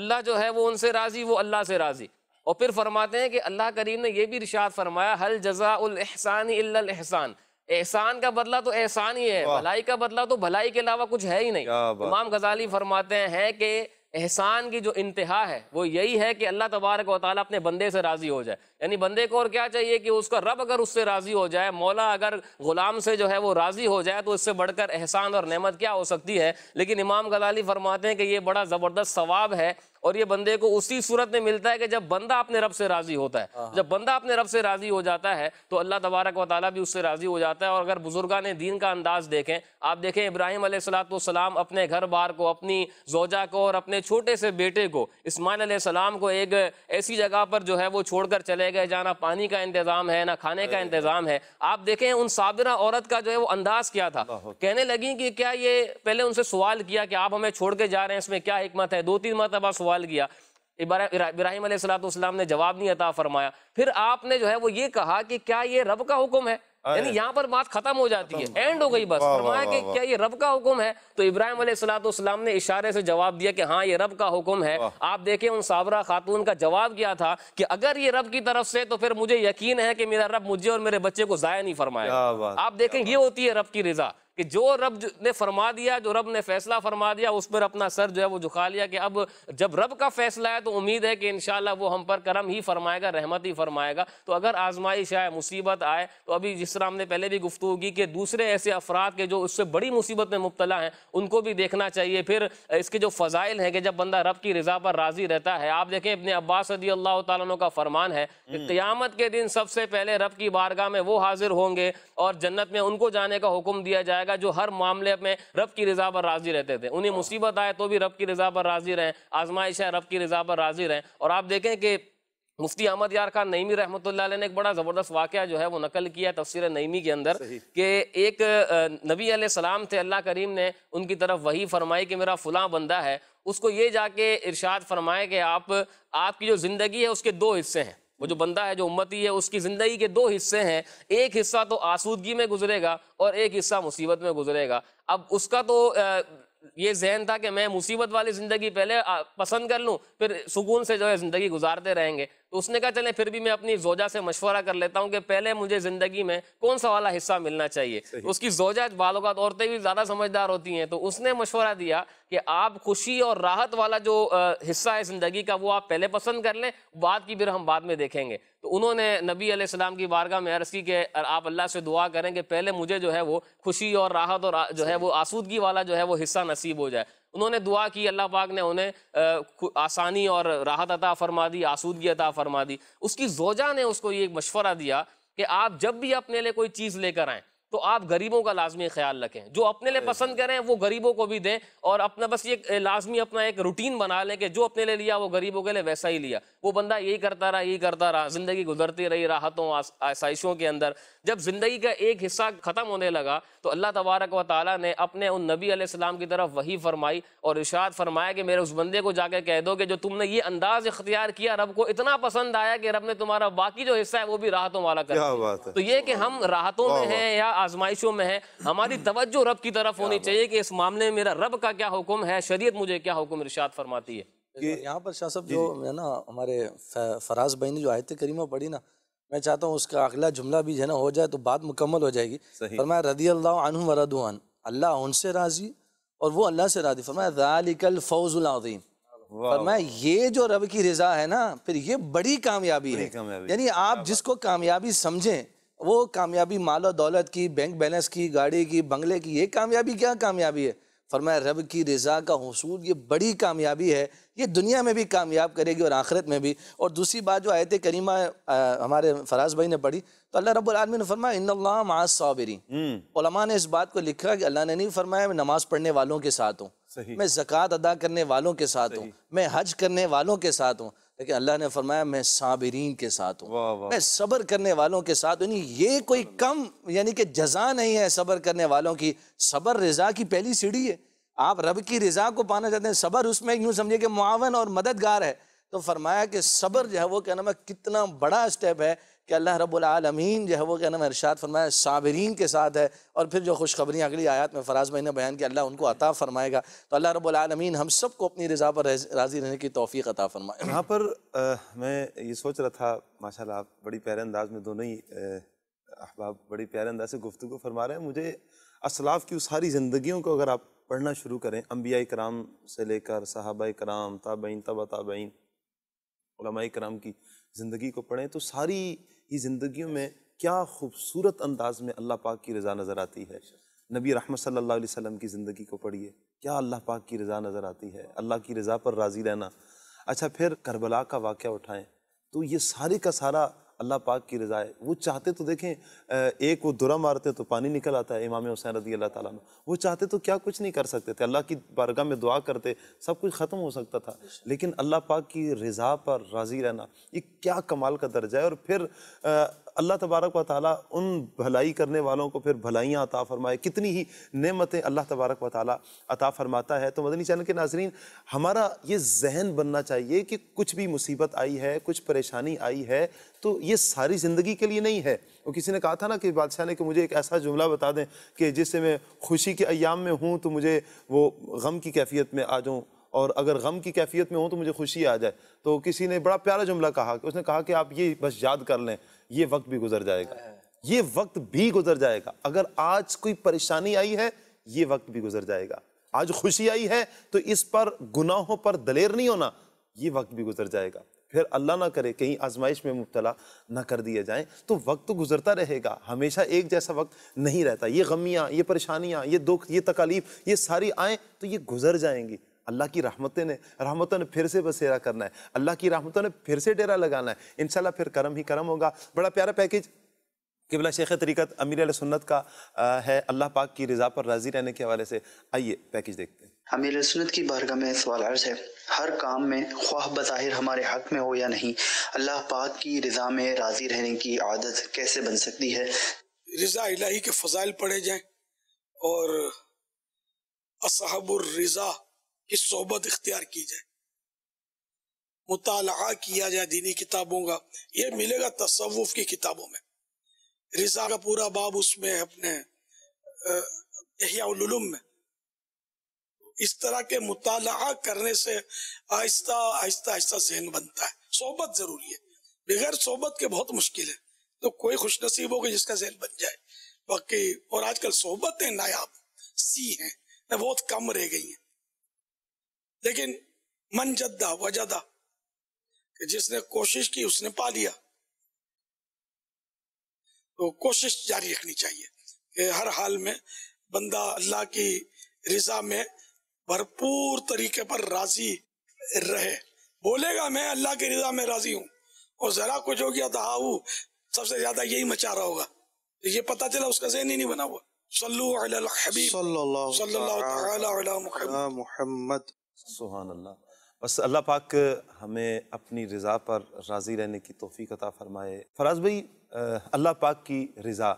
अल्लाह जो है वो उनसे राज़ी वो अल्लाह से राज़ी और फिर फरमाते हैं कि अल्लाह करीम ने यह भी रिशात फरमाया हल जजासान एहसान एहसान का बदला तो एहसान ही है भलाई का बदला तो भलाई के अलावा कुछ है ही नहीं इमाम गजाली फरमाते हैं कि एहसान की जो इंतहा है वो यही है कि अल्लाह तबारक वाली अपने बंदे से राज़ी हो जाए यानी बंदे को और क्या चाहिए कि उसका रब अगर उससे राजी हो जाए मौला अगर गुलाम से जो है वो राजी हो जाए तो इससे बढ़कर एहसान और नेमत क्या हो सकती है लेकिन इमाम गलाली फरमाते हैं कि ये बड़ा ज़बरदस्त सवाब है और ये बंदे को उसी सूरत में मिलता है कि जब बंदा अपने रब से राजी होता है हाँ। जब बंदा अपने रब से राजी हो जाता है तो अल्लाह तबारक वाली भी उससे राजी हो जाता है और अगर बुजुर्गान दीन का अंदाज देखें आप देखें इब्राहिम सलाम अपने घर बार को अपनी जोजा को और अपने छोटे से बेटे को इस्माइल सलाम को एक ऐसी जगह पर जो है वो छोड़कर चले जगह जाना पानी का इंतज़ाम है ना खाने का इंतज़ाम है आप देखें उन साबिरा औरत का जो है वो अंदाज क्या था कहने लगी कि क्या ये पहले उनसे सवाल किया कि आप हमें छोड़ के जा रहे हैं इसमें क्या हमत है दो तीन मरतबा सवाल किया इब्राहिम सलाम ने जवाब नहीं अता फरमाया फिर आपने जो है वो ये कहा कि क्या ये रब का हुक्म है यानी यहाँ पर बात खत्म हो जाती है एंड हो गई बस फरमाया कि क्या ये रब का हुक्म है तो इब्राहिम सलाम ने इशारे से जवाब दिया कि हाँ ये रब का हुक्म है आप देखें उन साबरा खातून का जवाब क्या था कि अगर ये रब की तरफ से तो फिर मुझे यकीन है कि मेरा रब मुझे और मेरे बच्चे को जाया नहीं फरमाया आप देखें ये होती है रब की रजा कि जो रब ने फरमा दिया जो रब ने फैसला फरमा दिया उस पर अपना सर जो है वो झुका लिया कि अब जब रब का फैसला है तो उम्मीद है कि इन वो हम पर करम ही फरमाएगा रहमत ही फरमाएगा तो अगर आजमाइश आए मुसीबत आए तो अभी जिस तरह हमने पहले भी गुफ्तु की कि दूसरे ऐसे अफराद के जो उससे बड़ी मुसीबत में मुबतला हैं उनको भी देखना चाहिए फिर इसके जो फ़जाइल हैं कि जब बंदा रब की रजा पर राज़ी रहता है आप देखें अपने अब्बास रदी अल्लाह तु का फरमान है कि हम्म। क़्यामत के दिन सबसे पहले रब की बारगाह में वो हाजिर होंगे और जन्नत में उनको जाने का हुक्म दिया जाएगा जाएगा जो हर मामले में रब की रजा पर राजी रहते थे उन्हें मुसीबत आए तो भी रब की रजा पर राजी रहें आजमाइश है रब की रजा पर राजी रहें और आप देखें कि मुफ्ती अहमद यार खान नईमी रहमत ने एक बड़ा ज़बरदस्त वाक़ जो है वो नकल किया है तफसर नईमी के अंदर कि एक नबी सलाम थे अल्लाह करीम ने उनकी तरफ वही फरमाई कि मेरा फलां बंदा है उसको ये जाके इरशाद फरमाए कि आप आपकी जो ज़िंदगी है उसके दो हिस्से हैं वो जो बंदा है जो उम्मती है उसकी ज़िंदगी के दो हिस्से हैं एक हिस्सा तो आसूदगी में गुजरेगा और एक हिस्सा मुसीबत में गुजरेगा अब उसका तो ये जहन था कि मैं मुसीबत वाली ज़िंदगी पहले पसंद कर लूँ फिर सुकून से जो है ज़िंदगी गुजारते रहेंगे तो उसने कहा चले फिर भी मैं अपनी जोजा से मशवरा कर लेता हूँ कि पहले मुझे ज़िंदगी में कौन सा वाला हिस्सा मिलना चाहिए तो उसकी जोजा का औरतें भी ज़्यादा समझदार होती हैं तो उसने मशवरा दिया कि आप खुशी और राहत वाला जो हिस्सा है ज़िंदगी का वो आप पहले पसंद कर लें बाद की फिर हम बाद में देखेंगे तो उन्होंने नबी आसमाम की वारगाह में अर्ज़ की कि आप अल्लाह से दुआ करें कि पहले मुझे जो है वो खुशी और राहत और जो है वो आसूदगी वाला जो है वो हिस्सा नसीब हो जाए उन्होंने दुआ की अल्लाह पाक ने उन्हें आसानी और राहत अता फरमा दी आसूदगी अता फरमा दी उसकी जोजा ने उसको ये मशवरा दिया कि आप जब भी अपने लिए कोई चीज़ लेकर आएँ तो आप गरीबों का लाजमी ख्याल रखें जो अपने लिए पसंद करें वो गरीबों को भी दें और अपना बस ये लाजमी अपना एक रूटीन बना लें कि जो अपने लिए लिया वो गरीबों के लिए वैसा ही लिया वो बंदा यही करता रहा यही करता रहा जिंदगी गुजरती रही राहतों आसाइशों के अंदर जब जिंदगी का एक हिस्सा खत्म होने लगा तो अल्लाह तबारक व ताली ने अपने उन नबी आसमाम की तरफ वही फरमाई और इशाद फरमाया कि मेरे उस बंदे को जाकर कह दो कि जो तुमने ये अंदाज इख्तियार किया रब को इतना पसंद आया कि रब ने तुम्हारा बाकी जो हिस्सा है वो भी राहतों वाला कर तो ये कि हम राहतों में हैं या आजमाइशों में है हमारी तवज्जो रब की तरफ होनी चाहिए कि इस मामले में मेरा रब का क्या हुक्म है शरीयत मुझे क्या हुक्म इरशाद फरमाती है कि यहाँ पर शाह साहब जो है ना हमारे फराज भाई ने जो आयत करीमा पढ़ी ना मैं चाहता हूँ उसका अगला जुमला भी है ना हो जाए तो बात मुकम्मल हो जाएगी फरमाया रदी अल्लाह अनहु वरदुआन अल्लाह उनसे राज़ी और वो अल्लाह से राज़ी फरमाया ज़ालिकल फौज़ुल अज़ीम फरमाया ये जो रब की रजा है ना फिर ये बड़ी कामयाबी है यानी आप जिसको कामयाबी समझें वो कामयाबी माल और दौलत की बैंक बैलेंस की गाड़ी की बंगले की ये कामयाबी क्या कामयाबी है फरमाया रब की रज़ा का हसूल ये बड़ी कामयाबी है ये दुनिया में भी कामयाब करेगी और आखिरत में भी और दूसरी बात जो आयत करीमा हमारे फराज भाई ने पढ़ी तो अल्लाह रबालमी ने फरमाया इन मासबरीमा हम्म। ने इस बात को लिखा कि अल्लाह ने नहीं फरमाया मैं नमाज़ पढ़ने वालों के साथ हूँ मैं ज़क़़त अदा करने वालों के साथ हूँ मैं हज करने वालों के साथ हूँ लेकिन अल्लाह ने फरमाया मैं साबरीन के साथ हूँ मैं सब्र करने वालों के साथ यानी ये कोई कम यानी कि जजा नहीं है सब्र करने वालों की सब्र रजा की पहली सीढ़ी है आप रब की रजा को पाना चाहते हैं सब्र उसमें यूँ समझिए कि मुआवन और मददगार है तो फरमाया कि सब्र जो है वो कहना मैं है कितना बड़ा स्टेप है कि अल्लाह रबालमीन जो है वो क्या नाम इरशाद फरमाया साबरीन के साथ है और फिर जो खुशखबरी अगली आयत में फराज भाई ने बयान किया अल्लाह उनको अता फरमाएगा तो अल्लाह रबालमीन हम सब को अपनी रजा पर राज़ी रहने की तोफ़ी अता फरमाए यहाँ पर आ, मैं ये सोच रहा था माशा आप बड़ी प्यारे अंदाज में दोनों ही अहबाब बड़ी प्यारे अंदाज से गुफ्तु फरमा रहे हैं मुझे असलाफ की उस सारी ज़िंदगियों को अगर आप पढ़ना शुरू करें अम्बिया कराम से लेकर साहबा कराम ताबीन तबा ताबीन कराम की ज़िंदगी को पढ़ें तो सारी ही ज़िंदगी में क्या खूबसूरत अंदाज में अल्लाह पाक की रज़ा नज़र आती है नबी रहमत सल्लल्लाहु अलैहि वसल्लम की ज़िंदगी को पढ़िए क्या अल्लाह पाक की रज़ा नज़र आती है अल्लाह की रज़ा पर राज़ी रहना अच्छा फिर करबला का वाक़ उठाएँ तो ये सारे का सारा अल्लाह पाक की रजा है वो चाहते तो देखें एक वो दुरा मारते तो पानी निकल आता है इमाम हुसैन रदी अल्लाह ताला वो चाहते तो क्या कुछ नहीं कर सकते थे अल्लाह की बारगाह में दुआ करते सब कुछ ख़त्म हो सकता था लेकिन अल्लाह पाक की रजा पर राज़ी रहना ये क्या कमाल का दर्जा है और फिर अल्लाह तबारक व ताली उन भलाई करने वालों को फिर भलाइयाँ अता फ़रमाए कितनी ही नमतें अल्लाह तबारक व ताली अता फ़रमाता है तो मदनी चैनल के नाजरीन हमारा ये जहन बनना चाहिए कि कुछ भी मुसीबत आई है कुछ परेशानी आई है तो ये सारी ज़िंदगी के लिए नहीं है और किसी ने कहा था ना कि बादशाह ने कि मुझे एक ऐसा जुमला बता दें कि जिससे मैं खुशी के अयाम में हूँ तो मुझे वो गम की कैफियत में आ जाऊँ और अगर गम की कैफियत में हूँ तो मुझे खुशी आ जाए तो किसी ने बड़ा प्यारा जुमला कहा कि उसने कहा कि आप ये बस याद कर लें ये वक्त भी गुजर जाएगा ये वक्त भी गुजर जाएगा अगर आज कोई परेशानी आई है ये वक्त भी गुजर जाएगा आज खुशी आई है तो इस पर गुनाहों पर दलेर नहीं होना ये वक्त भी गुजर जाएगा फिर अल्लाह ना करे कहीं आजमाइश में मुबतला ना कर दिया जाए तो वक्त तो गुजरता रहेगा हमेशा एक जैसा वक्त नहीं रहता ये गमियाँ ये परेशानियाँ ये दुख ये तकालीफ ये सारी आए तो ये गुजर जाएंगी अल्लाह की रहमतें ने रहमतों ने फिर से बसेरा करना है अल्लाह की रहमतों ने फिर से डेरा लगाना है इन फिर करम ही करम होगा बड़ा प्यारा पैकेज किबला शेख तरीक़त अमीर सुन्नत का है अल्लाह पाक की रजा पर राज़ी रहने के हवाले से आइए पैकेज देखते हैं अमीर सुन्नत की बारगाह में सवाल अर्ज है हर काम में ख्वाह बज़ाहिर हमारे हक में हो या नहीं अल्लाह पाक की रजा में राज़ी रहने की आदत कैसे बन सकती है रजा इलाही के फ़जाइल पढ़े जाए और असहबुर रज़ा की सोबत इख्तियार की जाए मुता किया जाए दीनी किताबों का यह मिलेगा तसवुफ की किताबों में रिजा का पूरा बाब उसमें अपने एहियालुम में इस तरह के मुताल करने से आहिस्ता आहिस्ता आहिस्ता जहन बनता है सोबत जरूरी है बगैर सोबत के बहुत मुश्किल है तो कोई खुश नसीब होगा जिसका जहन बन जाए बाकी और आजकल है नायाब सी हैं बहुत कम रह गई हैं लेकिन मन जद्दा वजदा कि जिसने कोशिश की उसने पा लिया तो कोशिश जारी रखनी चाहिए कि हर हाल में बंदा अल्लाह की रिजा में भरपूर तरीके पर राजी रहे बोलेगा मैं अल्लाह की रिजा में राजी हूँ और जरा कुछ हो गया तो हाउ सबसे ज्यादा यही मचा रहा होगा तो ये पता चला उसका जहन ही नहीं बना हुआ सल्लल्लाहु अलैहि मुहम्मद सुहान अल्लाह बस अल्लाह पाक हमें अपनी रज़ा पर राज़ी रहने की तोफ़ी अता फ़रमाए फराज भाई अल्लाह पाक की रज़ा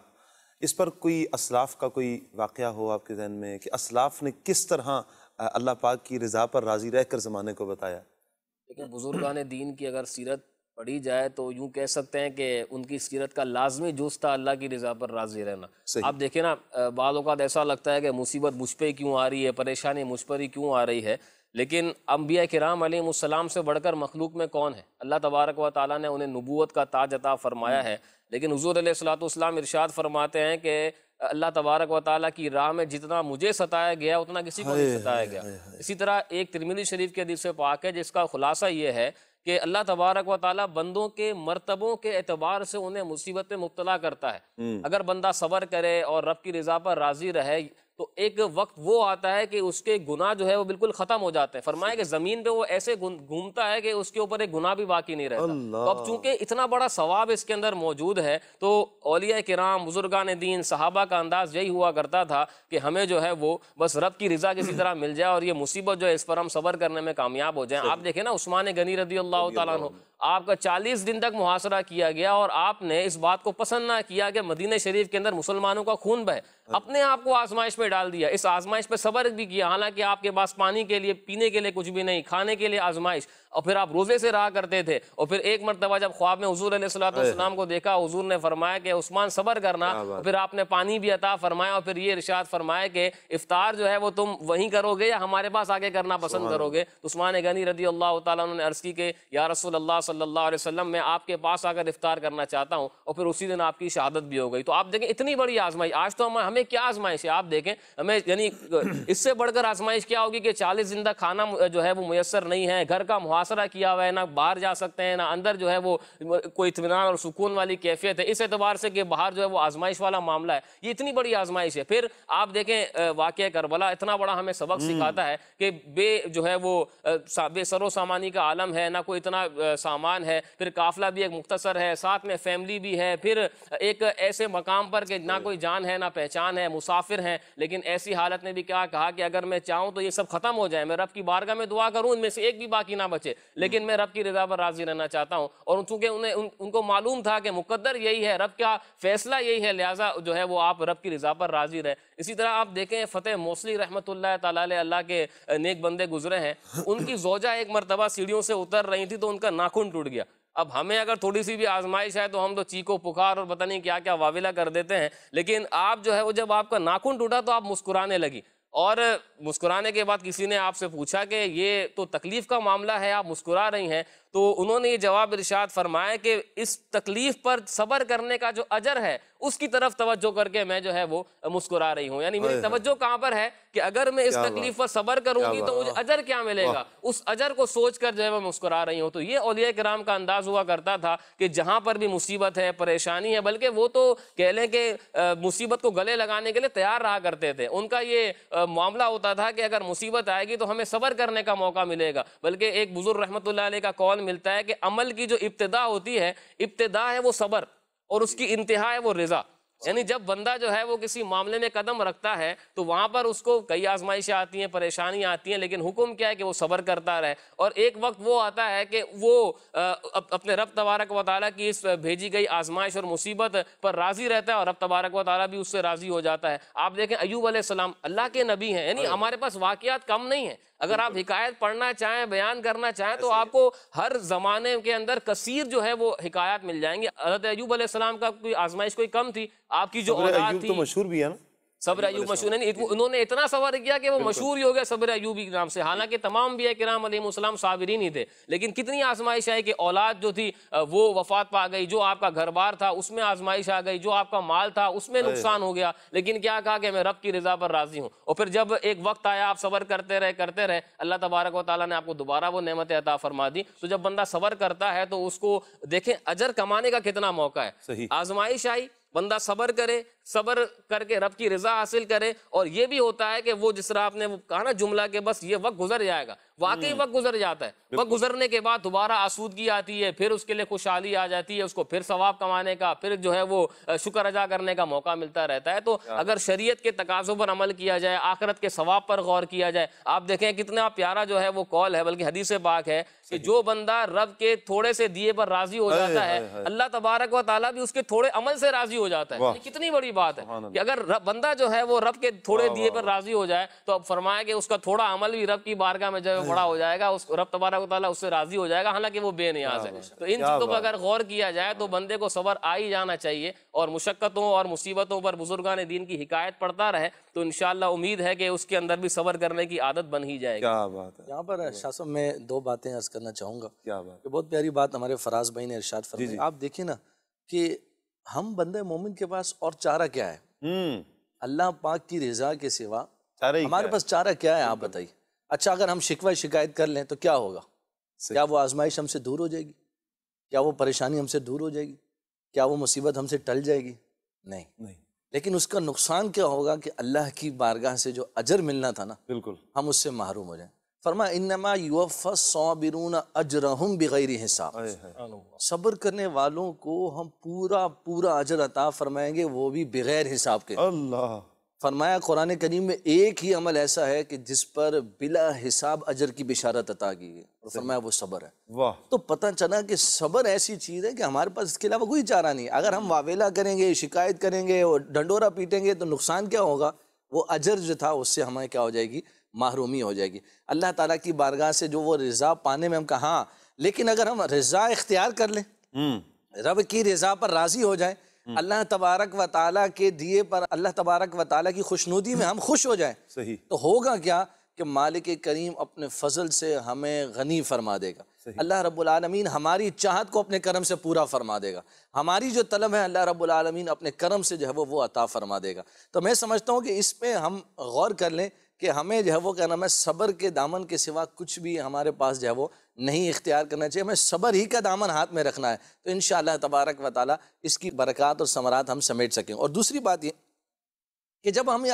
इस पर कोई असलाफ का कोई वाक़ हो आपके जहन में कि असलाफ ने किस तरह अल्लाह पाक की रज़ा पर राज़ी रह कर ज़माने को बताया लेकिन बुज़ुर्गान दीन की अगर सीरत पढ़ी जाए तो यूँ कह सकते हैं कि उनकी सीरत का लाजमी जुज था अल्लाह की रज़ा पर राजी रहना आप देखें ना बाद अवत ऐसा लगता है कि मुसीबत मुझ पर क्यों आ रही है परेशानी मुझ पर ही क्यों आ रही है लेकिन अम्बिया कराम आलीसम से बढ़कर मखलूक में कौन है अल्लाह तबारक व ताली ने उन्हें नबूत का ताज अता फ़रमाया है लेकिन हजूर अलैहिस्सलाम इरशाद फरमाते हैं कि अल्लाह तबारक व ताली की राह में जितना मुझे सताया गया उतना किसी को नहीं सताया गया इसी तरह एक तिरमिली शरीफ के दिल से पाक है जिसका खुलासा ये है कि अल्लाह तबारक व ताली बंदों के मरतबों के एतबार से उन्हें मुसीबत में मुबला करता है हम्म। अगर बंदा सबर करे और रब की रजा पर राज़ी रहे तो एक वक्त वो आता है कि उसके गुनाह जो है वो बिल्कुल खत्म हो जाते हैं फरमाया कि जमीन पे वो ऐसे घूमता है कि उसके ऊपर एक गुनाह भी बाकी नहीं रहता तो अब चूंकि इतना बड़ा सवाब इसके अंदर मौजूद है तो अलिया कराम बुजुर्गान दीन साहबा का अंदाज यही हुआ करता था कि हमें जो है वो बस रब की रजा किसी तरह मिल जाए और ये मुसीबत जो है इस पर हम सबर करने में कामयाब हो जाए आप देखें ना उस्मान गनी रदी अल्लाह तुम आपका चालीस दिन तक मुहासरा किया गया और आपने इस बात को पसंद ना किया कि मदीना शरीफ के अंदर मुसलमानों का खून बहे अपने आप को आजमाइश में डाल दिया इस आजमाइश पर सबर भी किया हालांकि आपके पास पानी के लिए पीने के लिए कुछ भी नहीं खाने के लिए आजमाइश और फिर आप रोजे से रहा करते थे और फिर एक मरतबा जब ख्वाब में हजूर सलाम को देखा हजूर ने फरमाया कि उस्मान सबर करना फिर आपने पानी भी अता फरमाया और फिर ये इर्शाद फरमाया कि इफ्तार जो है वो तुम वहीं करोगे या हमारे पास आगे करना पसंद करोगे तो उस्मान गनी रदी अल्लाह तुमने अर्ज़ की कि या रसोल्ला सल्ला वसलम मैं आपके पास आकर इफ्तार करना चाहता हूँ और फिर उसी दिन आपकी शहादत भी हो गई तो आप देखें इतनी बड़ी आजमाइश आज तो हम हमें क्या आजमाइश है आप देखें हमें यानी इससे बढ़कर आजमाइश क्या होगी कि चालीस जिंदा खाना जो है वो मैसर नहीं है घर का मुहास मुहासरा किया हुआ है ना बाहर जा सकते हैं ना अंदर जो है वो कोई इतमान और सुकून वाली कैफियत है इस एतबार से कि बाहर जो है वो आजमाइश वाला मामला है ये इतनी बड़ी आजमाइश है फिर आप देखें वाक़ करबला इतना बड़ा हमें सबक हम्म। सिखाता है कि बे जो है वो बेसरो सामानी का आलम है ना कोई इतना सामान है फिर काफिला भी एक मुख्तर है साथ में फैमिली भी है फिर एक ऐसे मकाम पर कि ना कोई जान है ना पहचान है मुसाफिर हैं लेकिन ऐसी हालत ने भी क्या कहा कि अगर मैं चाहूँ तो ये सब खत्म हो जाए मैं रब की बारगाह में दुआ करूँ इनमें से एक भी बाकी ना बचे पहुंचे लेकिन मैं रब की रजा पर राजी रहना चाहता हूँ और चूंकि उन्हें उन, उनको मालूम था कि मुकदर यही है रब का फैसला यही है लिहाजा जो है वो आप रब की रजा पर राजी रहे इसी तरह आप देखें फ़तेह मोसली रहमत अल्लाह के नेक बंदे गुजरे हैं उनकी जोजा एक मरतबा सीढ़ियों से उतर रही थी तो उनका नाखून टूट गया अब हमें अगर थोड़ी सी भी आजमाइश है तो हम तो चीको पुकार और पता नहीं क्या क्या वाविला कर देते हैं लेकिन आप जो है वो जब आपका नाखून टूटा तो आप मुस्कुराने लगी और मुस्कुराने के बाद किसी ने आपसे पूछा कि ये तो तकलीफ का मामला है आप मुस्कुरा रही हैं तो उन्होंने ये जवाब इरशाद फरमाया कि इस तकलीफ पर सब्र करने का जो अजर है उसकी तरफ तवज्जो करके मैं जो है वो मुस्कुरा रही हूँ यानी मेरी तवज्जो कहाँ पर है कि अगर मैं इस तकलीफ पर सब्र करूंगी तो मुझे अजर क्या मिलेगा उस अजर को सोच कर जो है मैं मुस्कुरा रही हूँ तो ये ओलिया कराम का अंदाज हुआ करता था कि जहाँ पर भी मुसीबत है परेशानी है बल्कि वो तो कह लें कि मुसीबत को गले लगाने के लिए तैयार रहा करते थे उनका ये मामला होता था कि अगर मुसीबत आएगी तो हमें सब्र करने का मौका मिलेगा बल्कि एक बुजुर्ग रहमत का कौन मिलता है कि अमल की जो इब्तदा होती है इब्तदा है वो सबर और उसकी इंतहा है वो रजा यानी जब बंदा जो है वो किसी मामले में कदम रखता है तो वहाँ पर उसको कई आजमाइशें आती हैं परेशानियाँ आती हैं लेकिन हुक्म क्या है कि वो सबर करता रहे और एक वक्त वो आता है कि वो अपने रब तबारक व ताली की इस भेजी गई आजमाइश और मुसीबत पर राज़ी रहता है और रब तबारक व ताली भी उससे राज़ी हो जाता है आप देखें अयूब आसमाम अल्लाह के नबी हैं यानी हमारे पास वाक़ात कम नहीं है अगर आप हिकायत पढ़ना चाहें बयान करना चाहें तो आपको हर ज़माने के अंदर कसीर जो है वो हिकायत मिल जाएंगी हजरत अयूब का कोई आजमाइश कोई कम थी आपकी जो औलाद तो थी तो मशहूर भी है ना सबर अयूब मशहूर है उन्होंने इतना सबर किया कि वो मशहूर ही हो गया सबर अयूबी के नाम से हालांकि तमाम भी कराम अलीम साबरीन ही थे लेकिन कितनी आजमाइश आई कि औलाद जो थी वो वफात पा गई जो आपका घर बार था उसमें आजमाइश आ गई जो आपका माल था उसमें नुकसान हो गया लेकिन क्या कहा कि मैं रब की रजा पर राजी हूँ और फिर जब एक वक्त आया आप सबर करते रहे करते रहे अल्लाह तबारक व ने आपको दोबारा वो नमत अता फरमा दी तो जब बंदा सबर करता है तो उसको देखें अजर कमाने का कितना मौका है आजमाइश आई बंदा सबर करे सबर करके रब की रजा हासिल करें और ये भी होता है कि वो जिस तरह आपने कहा ना जुमला के बस ये वक्त गुजर जाएगा वाकई हम्म। वक्त गुजर जाता है वक्त गुजरने के बाद दोबारा आसूदगी आती है फिर उसके लिए खुशहाली आ जाती है उसको फिर सवाब कमाने का फिर जो है वो शुक्र अदा करने का मौका मिलता रहता है तो हाँ। अगर शरीयत के तकाजों पर अमल किया जाए आखरत के सवाब पर गौर किया जाए आप देखें कितना प्यारा जो है वो कॉल है बल्कि हदीस पाक है कि जो बंदा रब के थोड़े से दिए पर राजी हो जाता है अल्लाह तबारक व भी उसके थोड़े अमल से राजी हो जाता है कितनी बड़ी बात है कि अगर बंदा जो है वो रब के थोड़े दिए पर राजी हो जाए तो अब फरमाया कि उसका थोड़ा अमल भी रब की बारगाह में जब बड़ा हो जाएगा उस रब तबारा ताला उससे राजी हो जाएगा हालांकि वो बेनियाज है तो इन चीज़ों पर अगर गौर किया जाए तो बंदे को सबर आ ही जाना चाहिए और मुशक्क़तों और मुसीबतों पर बुजुर्गान दीन की हिकायत पड़ता रहे तो इन उम्मीद है कि उसके अंदर भी सबर करने की आदत बन ही जाएगी क्या बात है यहाँ पर शासन में दो बातें अर्ज करना चाहूंगा क्या बात बहुत प्यारी बात हमारे फराज भाई ने इर्शाद फरमाया आप देखिए ना कि हम बंदे मोमिन के पास और चारा क्या है हम्म। अल्लाह पाक की रजा के सिवा हमारे पास चारा क्या है आप बताइए अच्छा अगर हम शिकवा शिकायत कर लें तो क्या होगा क्या वो आजमाइश हमसे दूर हो जाएगी क्या वो परेशानी हमसे दूर हो जाएगी क्या वो मुसीबत हमसे टल जाएगी नहीं नहीं लेकिन उसका नुकसान क्या होगा कि अल्लाह की बारगाह से जो अजर मिलना था ना बिल्कुल हम उससे महरूम हो जाए फरमा इनमा युवफ़ सौबिरून अजरहम बग़ैर हिसाब सब्र करने वालों को हम पूरा पूरा अजर अता फरमाएंगे वो भी बग़ैर हिसाब के अल्लाह फरमाया कुरान करीम में एक ही अमल ऐसा है कि जिस पर बिला हिसाब अजर की बिशारत अता की है और फरमाया वो सब्र है वाह तो पता चला कि सब्र ऐसी चीज़ है कि हमारे पास इसके अलावा कोई चारा नहीं अगर हम वावेला करेंगे शिकायत करेंगे और डंडोरा पीटेंगे तो नुकसान क्या होगा वो अजर जो था उससे हमें क्या हो जाएगी महरूमी हो जाएगी अल्लाह ताला की बारगाह से जो वो रज़ा पाने में हम कहा लेकिन अगर हम रज़ा इख्तियार कर लें हम्म। रब की रज़ा पर राज़ी हो जाए हम्म। अल्लाह तबारक व ताला के दिए पर अल्लाह तबारक व ताला की खुशनुदी में हम खुश हो जाए सही तो होगा क्या कि मालिक करीम अपने फजल से हमें गनी फरमा देगा अल्लाह रब्लमीन हमारी चाहत को अपने करम से पूरा फरमा देगा हमारी जो तलब है अल्लाह रब्लमीन अपने करम से जो है वो वो अता फरमा देगा तो मैं समझता हूँ कि इस पर हम गौर कर लें कि हमें जो है वो क्या नाम है सब्र के दामन के सिवा कुछ भी हमारे पास जो है वो नहीं इख्तियार करना चाहिए हमें सब्र ही का दामन हाथ में रखना है तो इन तबारक व ताली इसकी बरक़ात और समरात हम समेट सकें और दूसरी बात ये कि जब हम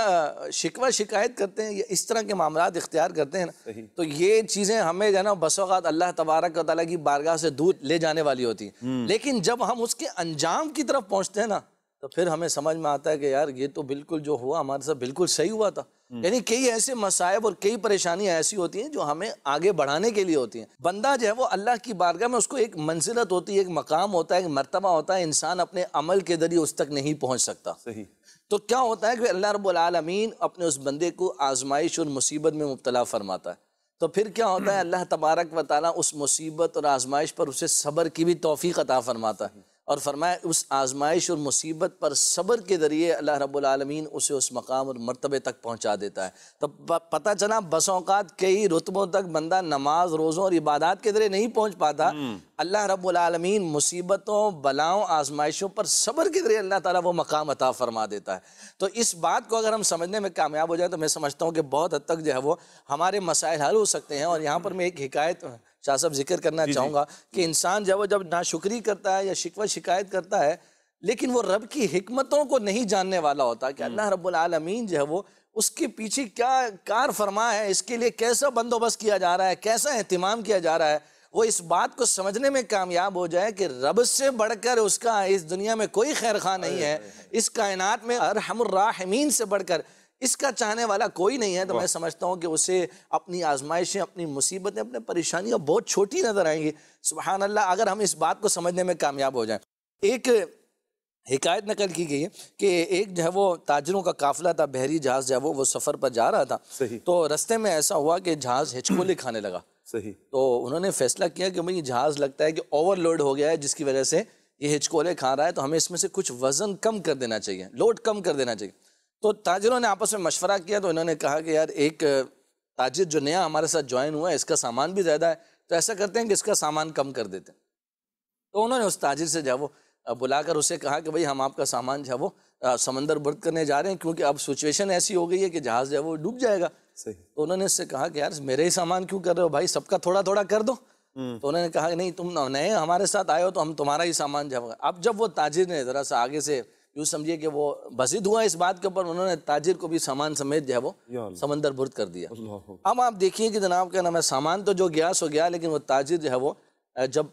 शिकवा शिकायत करते हैं या इस तरह के मामला इख्तियार करते हैं ना तो ये चीज़ें हमें जो है ना अवत अल्लाह तबारक वाली की बारगाह से दूर ले जाने वाली होती हैं हम्म। लेकिन जब हम उसके अंजाम की तरफ पहुँचते हैं ना तो फिर हमें समझ में आता है कि यार ये तो बिल्कुल जो हुआ हमारे साथ बिल्कुल सही हुआ था हम्म। यानी कई ऐसे मसायब और कई परेशानियां ऐसी होती हैं जो हमें आगे बढ़ाने के लिए होती हैं बंदा जो है वो अल्लाह की बारगाह में उसको एक मंजिलत होती है एक मकाम होता है एक मरतबा होता है इंसान अपने अमल के जरिए उस तक नहीं पहुंच सकता सही तो क्या होता है कि अल्लाह रबालमीन अपने उस बंदे को आजमाइश और मुसीबत में मुबतला फरमाता है तो फिर क्या होता है अल्लाह तबारक व ताली उस मुसीबत और आजमाइश पर उसे सब्र की भी तोफ़ी अता फरमाता है और फरमाया उस आजमाइश और मुसीबत पर सब्र के ज़रिए अल्लाह रब्लमीन उसे उस मकाम और मरतबे तक पहुँचा देता है तो पता चला अवकात कई रुतबों तक बंदा नमाज रोज़ों और इबादत के ज़रिए नहीं पहुँच पाता हम्म। अल्लाह रबालमीन मुसीबतों बलाओं आजमाइशों पर सब्र के ज़रिए अल्लाह ताला वो मकाम अता फ़रमा देता है तो इस बात को अगर हम समझने में कामयाब हो जाए तो मैं समझता हूँ कि बहुत हद तक जो है वो हमारे मसाइल हल हो सकते हैं और यहाँ पर मैं एक हिकायत शाह साहब जिक्र करना चाहूँगा कि इंसान जब जब नाशुक्री करता है या शिकवा शिकायत करता है लेकिन वो रब की हमतों को नहीं जानने वाला होता कि हम्म। अल्लाह रबालमीन जो है वो उसके पीछे क्या कार फरमा है इसके लिए कैसा बंदोबस्त किया जा रहा है कैसा अहतमाम किया जा रहा है वो इस बात को समझने में कामयाब हो जाए कि रब से बढ़कर उसका इस दुनिया में कोई खैर खां नहीं है इस कायनात में अरहमर्राहमीन से बढ़कर इसका चाहने वाला कोई नहीं है तो मैं समझता हूँ कि उसे अपनी आजमाइशें अपनी मुसीबतें अपनी परेशानियाँ बहुत छोटी नजर आएंगी सुबहान अल्लाह अगर हम इस बात को समझने में कामयाब हो जाएं एक हिकायत नकल की गई है कि एक जो है वो ताजरों का काफिला था बहरी जहाज़ जो है वो वो सफ़र पर जा रहा था तो रस्ते में ऐसा हुआ कि जहाज़ हिचकोले खाने लगा सही तो उन्होंने फैसला किया कि भाई जहाज़ लगता है कि ओवरलोड हो गया है जिसकी वजह से ये हिचकोले खा रहा है तो हमें इसमें से कुछ वज़न कम कर देना चाहिए लोड कम कर देना चाहिए तो ताजरों ने आपस में मशवरा किया तो इन्होंने कहा कि यार एक ताजिर जो नया हमारे साथ ज्वाइन हुआ है इसका सामान भी ज़्यादा है तो ऐसा करते हैं कि इसका सामान कम कर देते हैं तो उन्होंने उस ताजिर से जो वो बुलाकर उसे कहा कि भाई हम आपका सामान जो वो समंदर बर्द करने जा रहे हैं क्योंकि अब सिचुएशन ऐसी हो गई है कि जहाज़ जो है वो डूब जाएगा सही तो उन्होंने उससे कहा कि यार मेरे ही सामान क्यों कर रहे हो भाई सबका थोड़ा थोड़ा कर दो हम्म। तो उन्होंने कहा कि नहीं तुम नए हमारे साथ आए हो तो हम तुम्हारा ही सामान जब अब जब वो ताजिर ने ज़रा सा आगे से यूँ समझिए कि वो बसित हुआ इस बात के ऊपर उन्होंने ताजिर को भी सामान समेत जो है वो समंदर बुर्द कर दिया अब आप देखिए कि जनाब क्या नाम है सामान तो जो गया सो गया लेकिन वो ताजिर जो है वो जब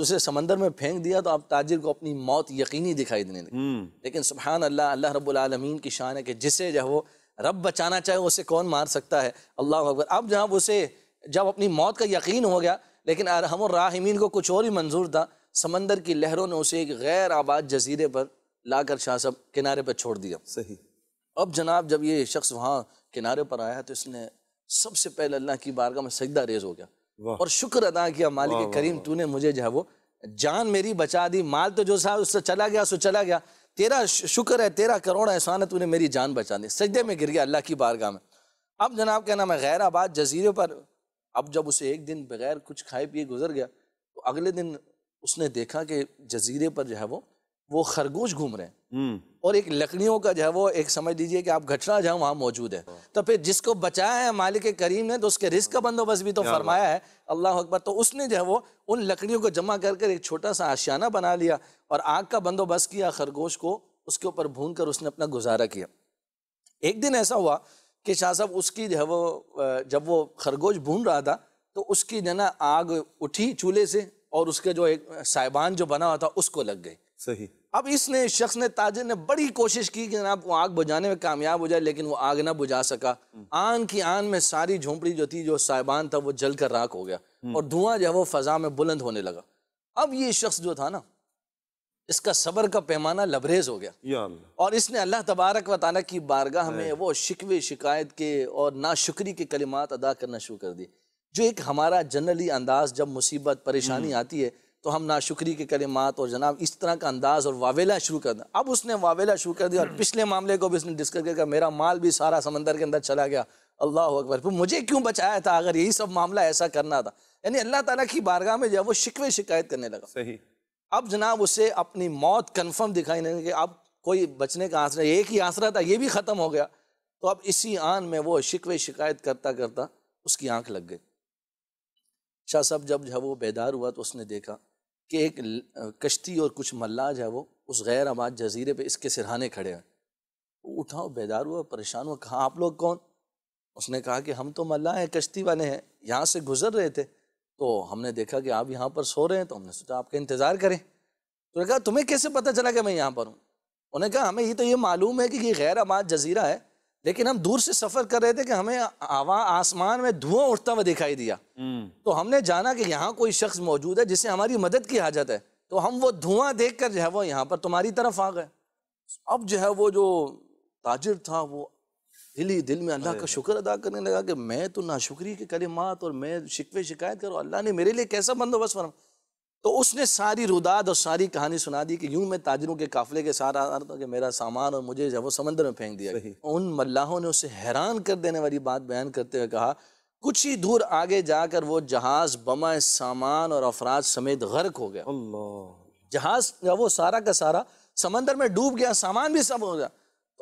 उसे समंदर में फेंक दिया तो अब ताजिर को अपनी मौत यकीनी दिखाई देने लगी हम्म। लेकिन सुबहान अल्लाह अल्लाह रबालमीन की शान है कि जिसे जो है वो रब बचाना चाहे उसे कौन मार सकता है अल्लाह अकबर अब जहाँ उसे जब अपनी मौत का यकीन हो गया लेकिन अरहमर राहमीन को कुछ और ही मंजूर था समंदर की लहरों ने उसे एक गैर आबाद जजीरे पर ला कर शाह साहब किनारे पर छोड़ दिया सही अब जनाब जब ये शख्स वहाँ किनारे पर आया तो इसने सबसे पहले अल्लाह की बारगाह में सजदा रेज हो गया और शुक्र अदा किया मालिक करीम तूने मुझे जो है वो जान मेरी बचा दी माल तो जो साहब उससे चला गया सो चला गया तेरा शुक्र है तेरा करोड़ एहसान है तूने मेरी जान बचा दी सजदे में गिर गया अल्लाह की बारगाह में अब जनाब क्या नाम है गैर आबाद जजीरे पर अब जब उसे एक दिन बगैर कुछ खाए पिए गुजर गया तो अगले दिन उसने देखा कि जजीरे पर जो है वो वो खरगोश घूम रहे हैं हम्म। और एक लकड़ियों का जो है वो एक समझ लीजिए कि आप घटना जो है मौजूद है हाँ। तो फिर जिसको बचाया है मालिक करीम ने तो उसके रिस्क का बंदोबस्त भी तो फरमाया है अल्लाह अकबर तो उसने जो है वो उन लकड़ियों को जमा कर एक छोटा सा आशियाना बना लिया और आग का बंदोबस्त किया खरगोश को उसके ऊपर भून कर उसने अपना गुजारा किया एक दिन ऐसा हुआ कि शाह साहब उसकी जो है वो जब वो खरगोश भून रहा था तो उसकी जो आग उठी चूल्हे से और उसके जो एक साइबान जो बना हुआ था उसको लग गई सही अब इसने शख्स ने ताजिर ने बड़ी कोशिश की कि जनाब वो आग बुझाने में कामयाब हो जाए लेकिन वो आग ना बुझा सका आन की आन में सारी झोंपड़ी जो थी जो साहिबान था वो जल कर राख हो गया हम्म। और धुआं जो है वो फजा में बुलंद होने लगा अब ये शख्स जो था ना इसका सबर का पैमाना लबरेज हो गया और इसने अल्लाह तबारक व की बारगाह में वो शिकवे शिकायत के और नाशुक्री के कलिमात अदा करना शुरू कर दिए जो एक हमारा जनरली अंदाज जब मुसीबत परेशानी हम्म। आती है तो हम नाशुक्री के कलिमात और जनाब इस तरह का अंदाज़ और वावेला शुरू कर दें अब उसने वावेला शुरू कर दिया और पिछले मामले को भी उसने डिस्कस किया मेरा माल भी सारा समंदर के अंदर चला गया अल्लाह अकबर फिर मुझे क्यों बचाया था अगर यही सब मामला ऐसा करना था यानी अल्लाह ताला की बारगाह में जो है वो शिकवे शिकायत करने लगा सही अब जनाब उसे अपनी मौत कन्फर्म दिखाई नहीं कि अब कोई बचने का आसरा एक ही आसरा था ये भी ख़त्म हो गया तो अब इसी आन में वो शिकवे शिकायत करता करता उसकी आंख लग गई शाह साहब जब जब वो बेदार हुआ तो उसने देखा कि एक कश्ती और कुछ मल्लाज है वो उस गैर आबाद जजीरे पे इसके सिरहाने खड़े हैं उठाओ बेदार हुआ परेशान हुआ कहा आप लोग कौन उसने कहा कि हम तो मल्ला हैं कश्ती वाले हैं यहाँ से गुजर रहे थे तो हमने देखा कि आप यहाँ पर सो रहे हैं तो हमने सोचा आपका इंतज़ार करें तो कहा तुम्हें कैसे पता चला कि मैं यहाँ पर हूँ उन्होंने कहा हमें ये तो ये मालूम है कि ये गैर आबाद जजीरा है लेकिन हम दूर से सफर कर रहे थे कि हमें आसमान में धुआं उठता हुआ दिखाई दिया हम्म। तो हमने जाना कि यहाँ कोई शख्स मौजूद है जिसे हमारी मदद की हाजत है तो हम वो धुआं देख कर जो है वो यहाँ पर तुम्हारी तरफ आ गए अब जो है वो जो ताजिर था वो दिल ही दिल में अल्लाह का शुक्र अदा करने लगा कि मैं तो शुक्री के कलिमात और मैं शिकवे शिकायत करूँ अल्लाह ने मेरे लिए कैसा बंदोबस्त फरमा तो उसने सारी रुदाद और सारी कहानी सुना दी कि यूं मैं ताजरों के काफिले के साथ आ रहा था कि मेरा सामान और मुझे जब वो समंदर में फेंक दिया उन मल्लाहों ने उसे हैरान कर देने वाली बात बयान करते हुए कहा कुछ ही दूर आगे जाकर वो जहाज बमा सामान और अफराज समेत गर्क हो गया जहाज वो सारा का सारा समंदर में डूब गया सामान भी सब हो गया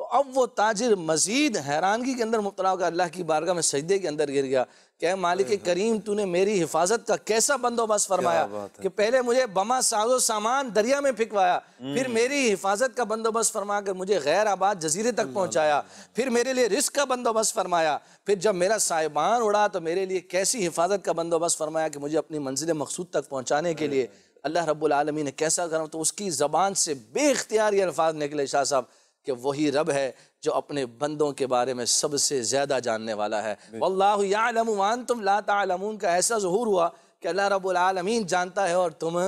तो अब वो ताजिर मजीद हैरानगी के अंदर मुबतला होकर अल्लाह की बारगाह में सजदे के अंदर गिर गया क्या मालिक हाँ। करीम तूने मेरी हिफाजत का कैसा बंदोबस्त फरमाया कि पहले मुझे बमा साजो सामान दरिया में फिकवाया हम्म। फिर मेरी हिफाजत का बंदोबस्त फरमा कर मुझे गैर आबाद जजीरे तक पहुंचाया फिर मेरे लिए रिस्क का बंदोबस्त फरमाया फिर जब मेरा साहिबान उड़ा तो मेरे लिए कैसी हिफाजत का बंदोबस्त फरमाया कि मुझे अपनी मंजिल मकसूद तक पहुँचाने के लिए हाँ। अल्लाह रब्बुल आलमीन ने कैसा करूँ तो उसकी ज़बान से बेख्तियार ये अल्फाज निकले शाह साहब कि वही रब है जो अपने बंदों के बारे में सबसे ज़्यादा जानने वाला है वल्लामान तुम ला तमून का ऐसा जहूर हुआ कि अल्लाह रबालमीन जानता है और तुम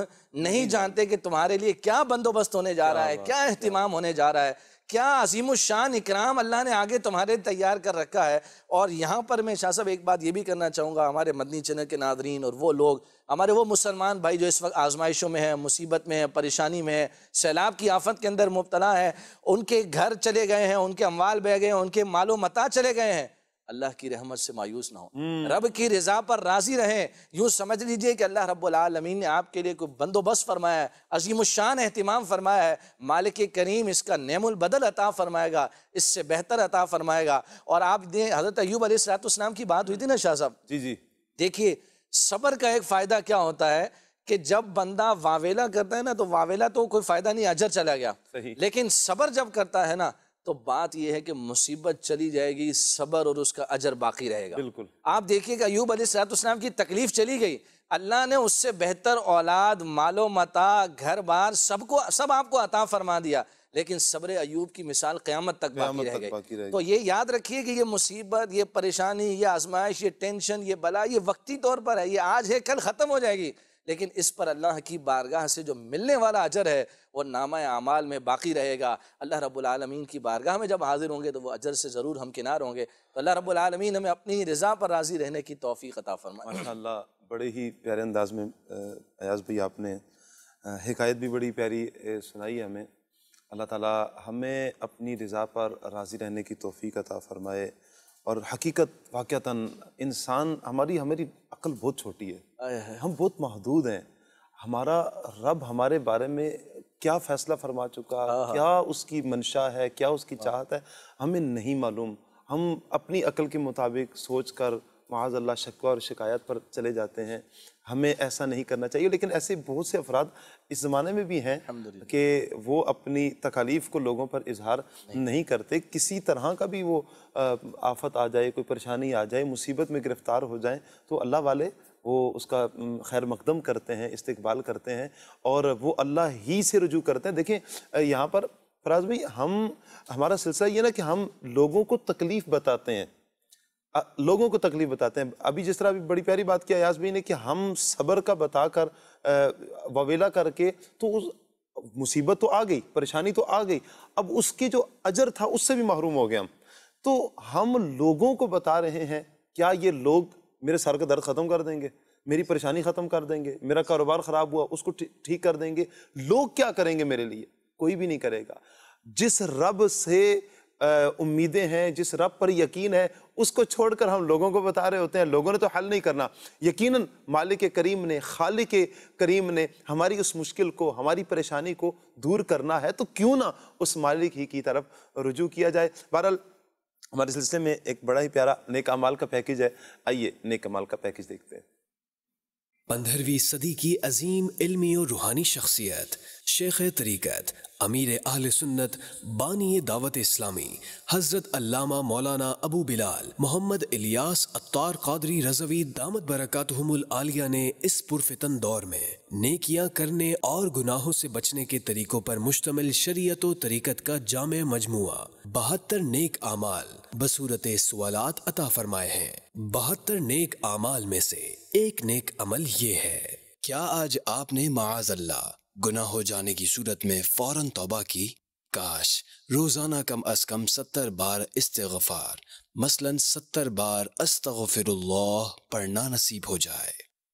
नहीं जानते कि तुम्हारे लिए क्या बंदोबस्त होने जा रहा है क्या अहतमाम होने जा रहा है क्या अजीम शान इकराम अल्लाह ने आगे तुम्हारे तैयार कर रखा है और यहाँ पर मैं शाह साहब एक बात ये भी करना चाहूँगा हमारे मदनी चैनल के नादरीन और वो लोग हमारे वो मुसलमान भाई जो इस वक्त आजमाइशों में है मुसीबत में है परेशानी में है सैलाब की आफत के अंदर मुबतला है उनके घर चले गए हैं उनके अमवाल बह गए हैं उनके मालो मता चले गए हैं अल्लाह की रहमत से मायूस ना हो हम्म। रब की रजा पर राजी रहे यूं समझ लीजिए कि अल्लाह रबीन ने आपके लिए कोई बंदोबस्त फरमाया है अजीम शान अहतमाम फरमाया है मालिक करीम इसका नेमुल बदल अता फरमाएगा इससे बेहतर अता फरमाएगा और आप ने हज़रत अयूब अलैहिस्सलाम की बात हुई थी ना शाह साहब जी जी देखिए सबर का एक फ़ायदा क्या होता है कि जब बंदा वावेला करता है ना तो वावेला तो कोई फ़ायदा नहीं अजर चला गया लेकिन सबर जब करता है ना तो बात यह है कि मुसीबत चली जाएगी सबर और उसका अजर बाकी रहेगा बिल्कुल आप देखिएगा यूब अलीसलाम की तकलीफ चली गई अल्लाह ने उससे बेहतर औलाद मालो मता घर बार सबको सब आपको अता फरमा दिया लेकिन सब्र अयूब की मिसाल क़्यामत तक बाकी रह गई तो ये याद रखिए कि ये मुसीबत ये परेशानी ये आजमाइश ये टेंशन ये बला ये वक्ती तौर पर है ये आज है कल ख़त्म हो जाएगी लेकिन इस पर अल्लाह की बारगाह से जो मिलने वाला अजर है वो नामा अमाल में बाकी रहेगा अल्लाह रबालमीन की बारगाह में जब हाजिर होंगे तो वो अजर से ज़रूर हम किनार होंगे तो अल्लाह रब्लमीन हमें अपनी रज़ा पर राज़ी रहने की तोफ़ी अता फरमाए बड़े ही प्यारे अंदाज में अयाज भाई आपने हकायत भी बड़ी प्यारी सुनाई है हमें अल्लाह ताला हमें अपनी रज़ा पर राज़ी रहने की तोफ़ी अता फ़रमाए और हकीकत वाक़ता इंसान हमारी हमारी अक्ल बहुत छोटी है हम बहुत महदूद हैं हमारा रब हमारे बारे में क्या फ़ैसला फरमा चुका हाँ, हाँ। क्या उसकी मंशा है क्या उसकी हाँ। चाहत है हमें नहीं मालूम हम अपनी अकल के मुताबिक सोच कर माजल्ला शक्वा और शिकायत पर चले जाते हैं हमें ऐसा नहीं करना चाहिए लेकिन ऐसे बहुत से अफराद इस ज़माने में भी हैं कि वो अपनी तकालीफ़ को लोगों पर इजहार नहीं।, नहीं करते किसी तरह का भी वो आफत आ जाए कोई परेशानी आ जाए मुसीबत में गिरफ़्तार हो जाए तो अल्लाह वाले वो उसका खैर मकदम करते हैं इस्तबाल करते हैं और वो अल्लाह ही से रजू करते हैं देखें यहाँ पर फराज भाई हम हमारा सिलसिला ये ना कि हम लोगों को तकलीफ़ बताते हैं लोगों को तकलीफ बताते हैं अभी जिस तरह अभी बड़ी प्यारी बात की अयाज भाई ने कि हम सबर का बताकर ववेला करके तो उस मुसीबत तो आ गई परेशानी तो आ गई अब उसके जो अजर था उससे भी महरूम हो गए हम तो हम लोगों को बता रहे हैं क्या ये लोग मेरे सर का दर्द ख़त्म कर देंगे मेरी परेशानी ख़त्म कर देंगे मेरा कारोबार ख़राब हुआ उसको ठीक कर देंगे लोग क्या करेंगे मेरे लिए कोई भी नहीं करेगा जिस रब से उम्मीदें हैं जिस रब पर यकीन है उसको छोड़कर हम लोगों को बता रहे होते हैं लोगों ने तो हल नहीं करना यकीनन मालिक करीम ने खालिक करीम ने हमारी उस मुश्किल को हमारी परेशानी को दूर करना है तो क्यों ना उस मालिक ही की तरफ रुजू किया जाए बहरहाल हमारे सिलसिले में एक बड़ा ही प्यारा नेकमाल का पैकेज है आइए नेकमाल का पैकेज देखते हैं पंद्रहवीं सदी की अजीम इलमी और रूहानी शख्सियत शेख तरीक़त अमीर आल सुन्नत बानी दावत इस्लामी हज़रत अल्लामा मौलाना अबू बिलाल मोहम्मद इलियास अतार कादरी रजवी दामद बरकत आलिया ने इस पुरफितन दौर में नेकियां करने और गुनाहों से बचने के तरीकों पर मुश्तमिल शरीयत तरीक़त का जाम मजमु बहत्तर नेक आमाल बसूरत सवालत अता फरमाए हैं बहत्तर नेक आमाल में से एक नेक अमल ये है क्या आज आपने माज अल्लाह गुना हो जाने की सूरत में फौरन तोबा की काश रोज़ाना कम अज़ कम सत्तर बार इस्तगफ़ार मसलन सत्तर बार अस्तगफ़िरुल्लाह पढ़ना नसीब हो जाए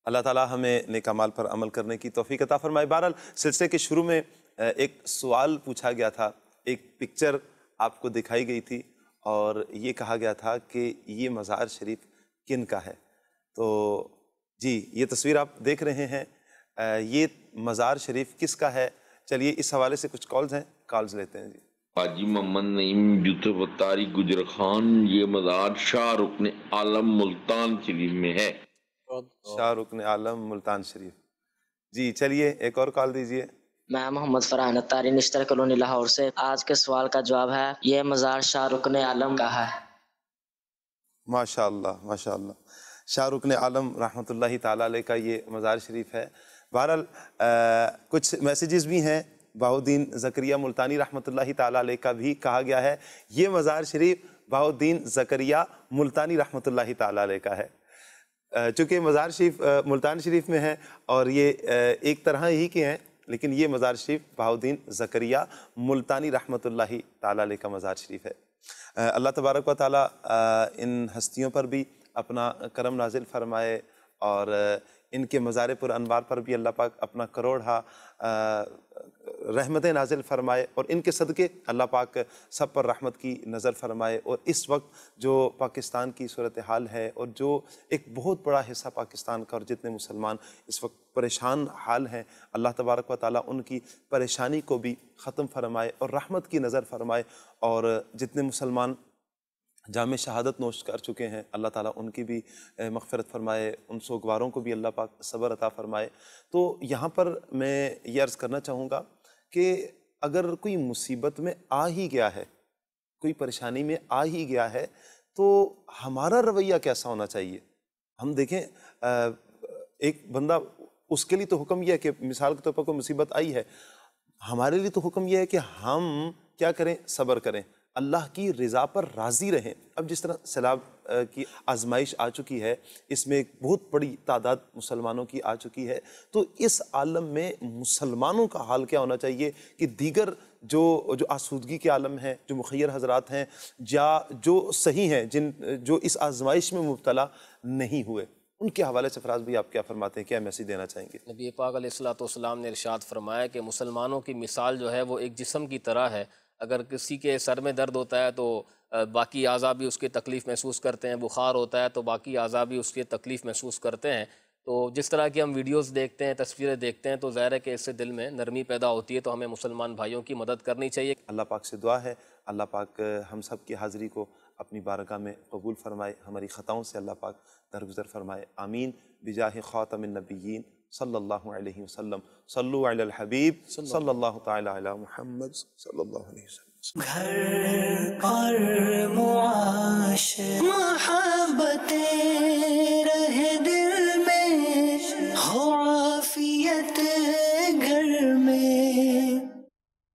अल्लाह ताला हमें ने कमाल पर अमल करने की तोफ़ी अता फरमाए बहरहाल सिलसिले के शुरू में एक सवाल पूछा गया था एक पिक्चर आपको दिखाई गई थी और ये कहा गया था कि ये मज़ार शरीफ किन का है तो जी ये तस्वीर आप देख रहे हैं ये मज़ार शरीफ किसका है चलिए इस हवाले से कुछ कॉल्स हैं कॉल्स लेते हैं जी हाजी मोहम्मद नईम यूसुफ तारी गुजर खान ये मज़ार शाह रुकन आलम मुल्तान शरीफ में है शाह रुकन आलम मुल्तान शरीफ जी चलिए एक और कॉल दीजिए मैं मोहम्मद फरहान अतारी निश्तर कलोनी लाहौर से आज के सवाल का जवाब है ये मज़ार शाह रुकन आलम का है माशा माशा शाहरुख ने आलम रहमत ला का ये मज़ार शरीफ है बहरहाल कुछ मैसेजेस भी हैं बाहुद्दीन जकरिया मुल्तानी रहमतुल्लाह ताला का भी कहा गया है ये मज़ार शरीफ बाहुद्दीन जकरिया मुल्तानी रहमतुल्लाह ताला का है चूँकि मज़ार शरीफ मुल्तान शरीफ में है और ये एक तरह ही के हैं लेकिन ये मज़ार शरीफ बहाउद्दीन जकरिया मुल्तानी रहमतुल्लाह ताला का मज़ार शरीफ है अल्लाह तबारक व ताली इन हस्तियों पर भी अपना करम नाजिल फरमाए और इनके मज़ार पर अनवार पर भी अल्लाह पाक अपना करोड़ा रहमत नाजिल फरमाए और इनके सदक़े अल्लाह पाक सब पर रहमत की नज़र फरमाए और इस वक्त जो पाकिस्तान की सूरत हाल है और जो एक बहुत बड़ा हिस्सा पाकिस्तान का और जितने मुसलमान इस वक्त परेशान हाल हैं अल्लाह तबारक व ताली उनकी परेशानी को भी ख़त्म फरमाए और रहमत की नज़र फरमाए और जितने मुसलमान जाम शहादत नोश कर चुके हैं अल्लाह ताला उनकी भी मगफरत फ़रमाए उन सोगवारों को भी अल्लाह पाक सबर अता फ़रमाए तो यहाँ पर मैं ये अर्ज़ करना चाहूँगा कि अगर कोई मुसीबत में आ ही गया है कोई परेशानी में आ ही गया है तो हमारा रवैया कैसा होना चाहिए हम देखें एक बंदा उसके लिए तो हुक्म यह है कि मिसाल के तौर पर कोई मुसीबत आई है हमारे लिए तो हुक्म यह है कि हम क्या करें सब्र करें अल्लाह की रज़ा पर राज़ी रहें अब जिस तरह सैलाब की आजमाइश आ चुकी है इसमें बहुत बड़ी तादाद मुसलमानों की आ चुकी है तो इस आलम में मुसलमानों का हाल क्या होना चाहिए कि दीगर जो जो आसूदगी के आलम हैं जो मुखैर हजरात हैं या जो सही हैं जिन जो इस आजमाइश में मुबतला नहीं हुए उनके हवाले से फराज भी आप क्या फरमाते हैं क्या मैसेज देना चाहेंगे नबी पाक ने इरशाद फरमाया कि मुसलमानों की मिसाल जो है वो एक जिसम की तरह है अगर किसी के सर में दर्द होता है तो बाकी आज़ा भी उसके तकलीफ़ महसूस करते हैं बुखार होता है तो बाकी अज़ा भी उसके तकलीफ़ महसूस करते हैं तो जिस तरह की हम वीडियोस देखते हैं तस्वीरें देखते हैं तो ज़ाहिर है कि इससे दिल में नरमी पैदा होती है तो हमें मुसलमान भाइयों की मदद करनी चाहिए अल्लाह पाक से दुआ है अल्लाह पाक हम सब की हाज़िरी को अपनी बारगाह में कबूल फरमाए हमारी ख़ताओं से अल्लाह पाक दरगुजर फरमाए आमीन बिजाह ख़ातमिन नबीन सल्लल्लाहु अलैहि वसल्लम सल्लु अलल हबीब सल्लल्लाहु ताला अला मुहम्मद सल्लल्लाहु अलैहि वसल्लम घर और मोहब्बत रहे दिल में हो आफियत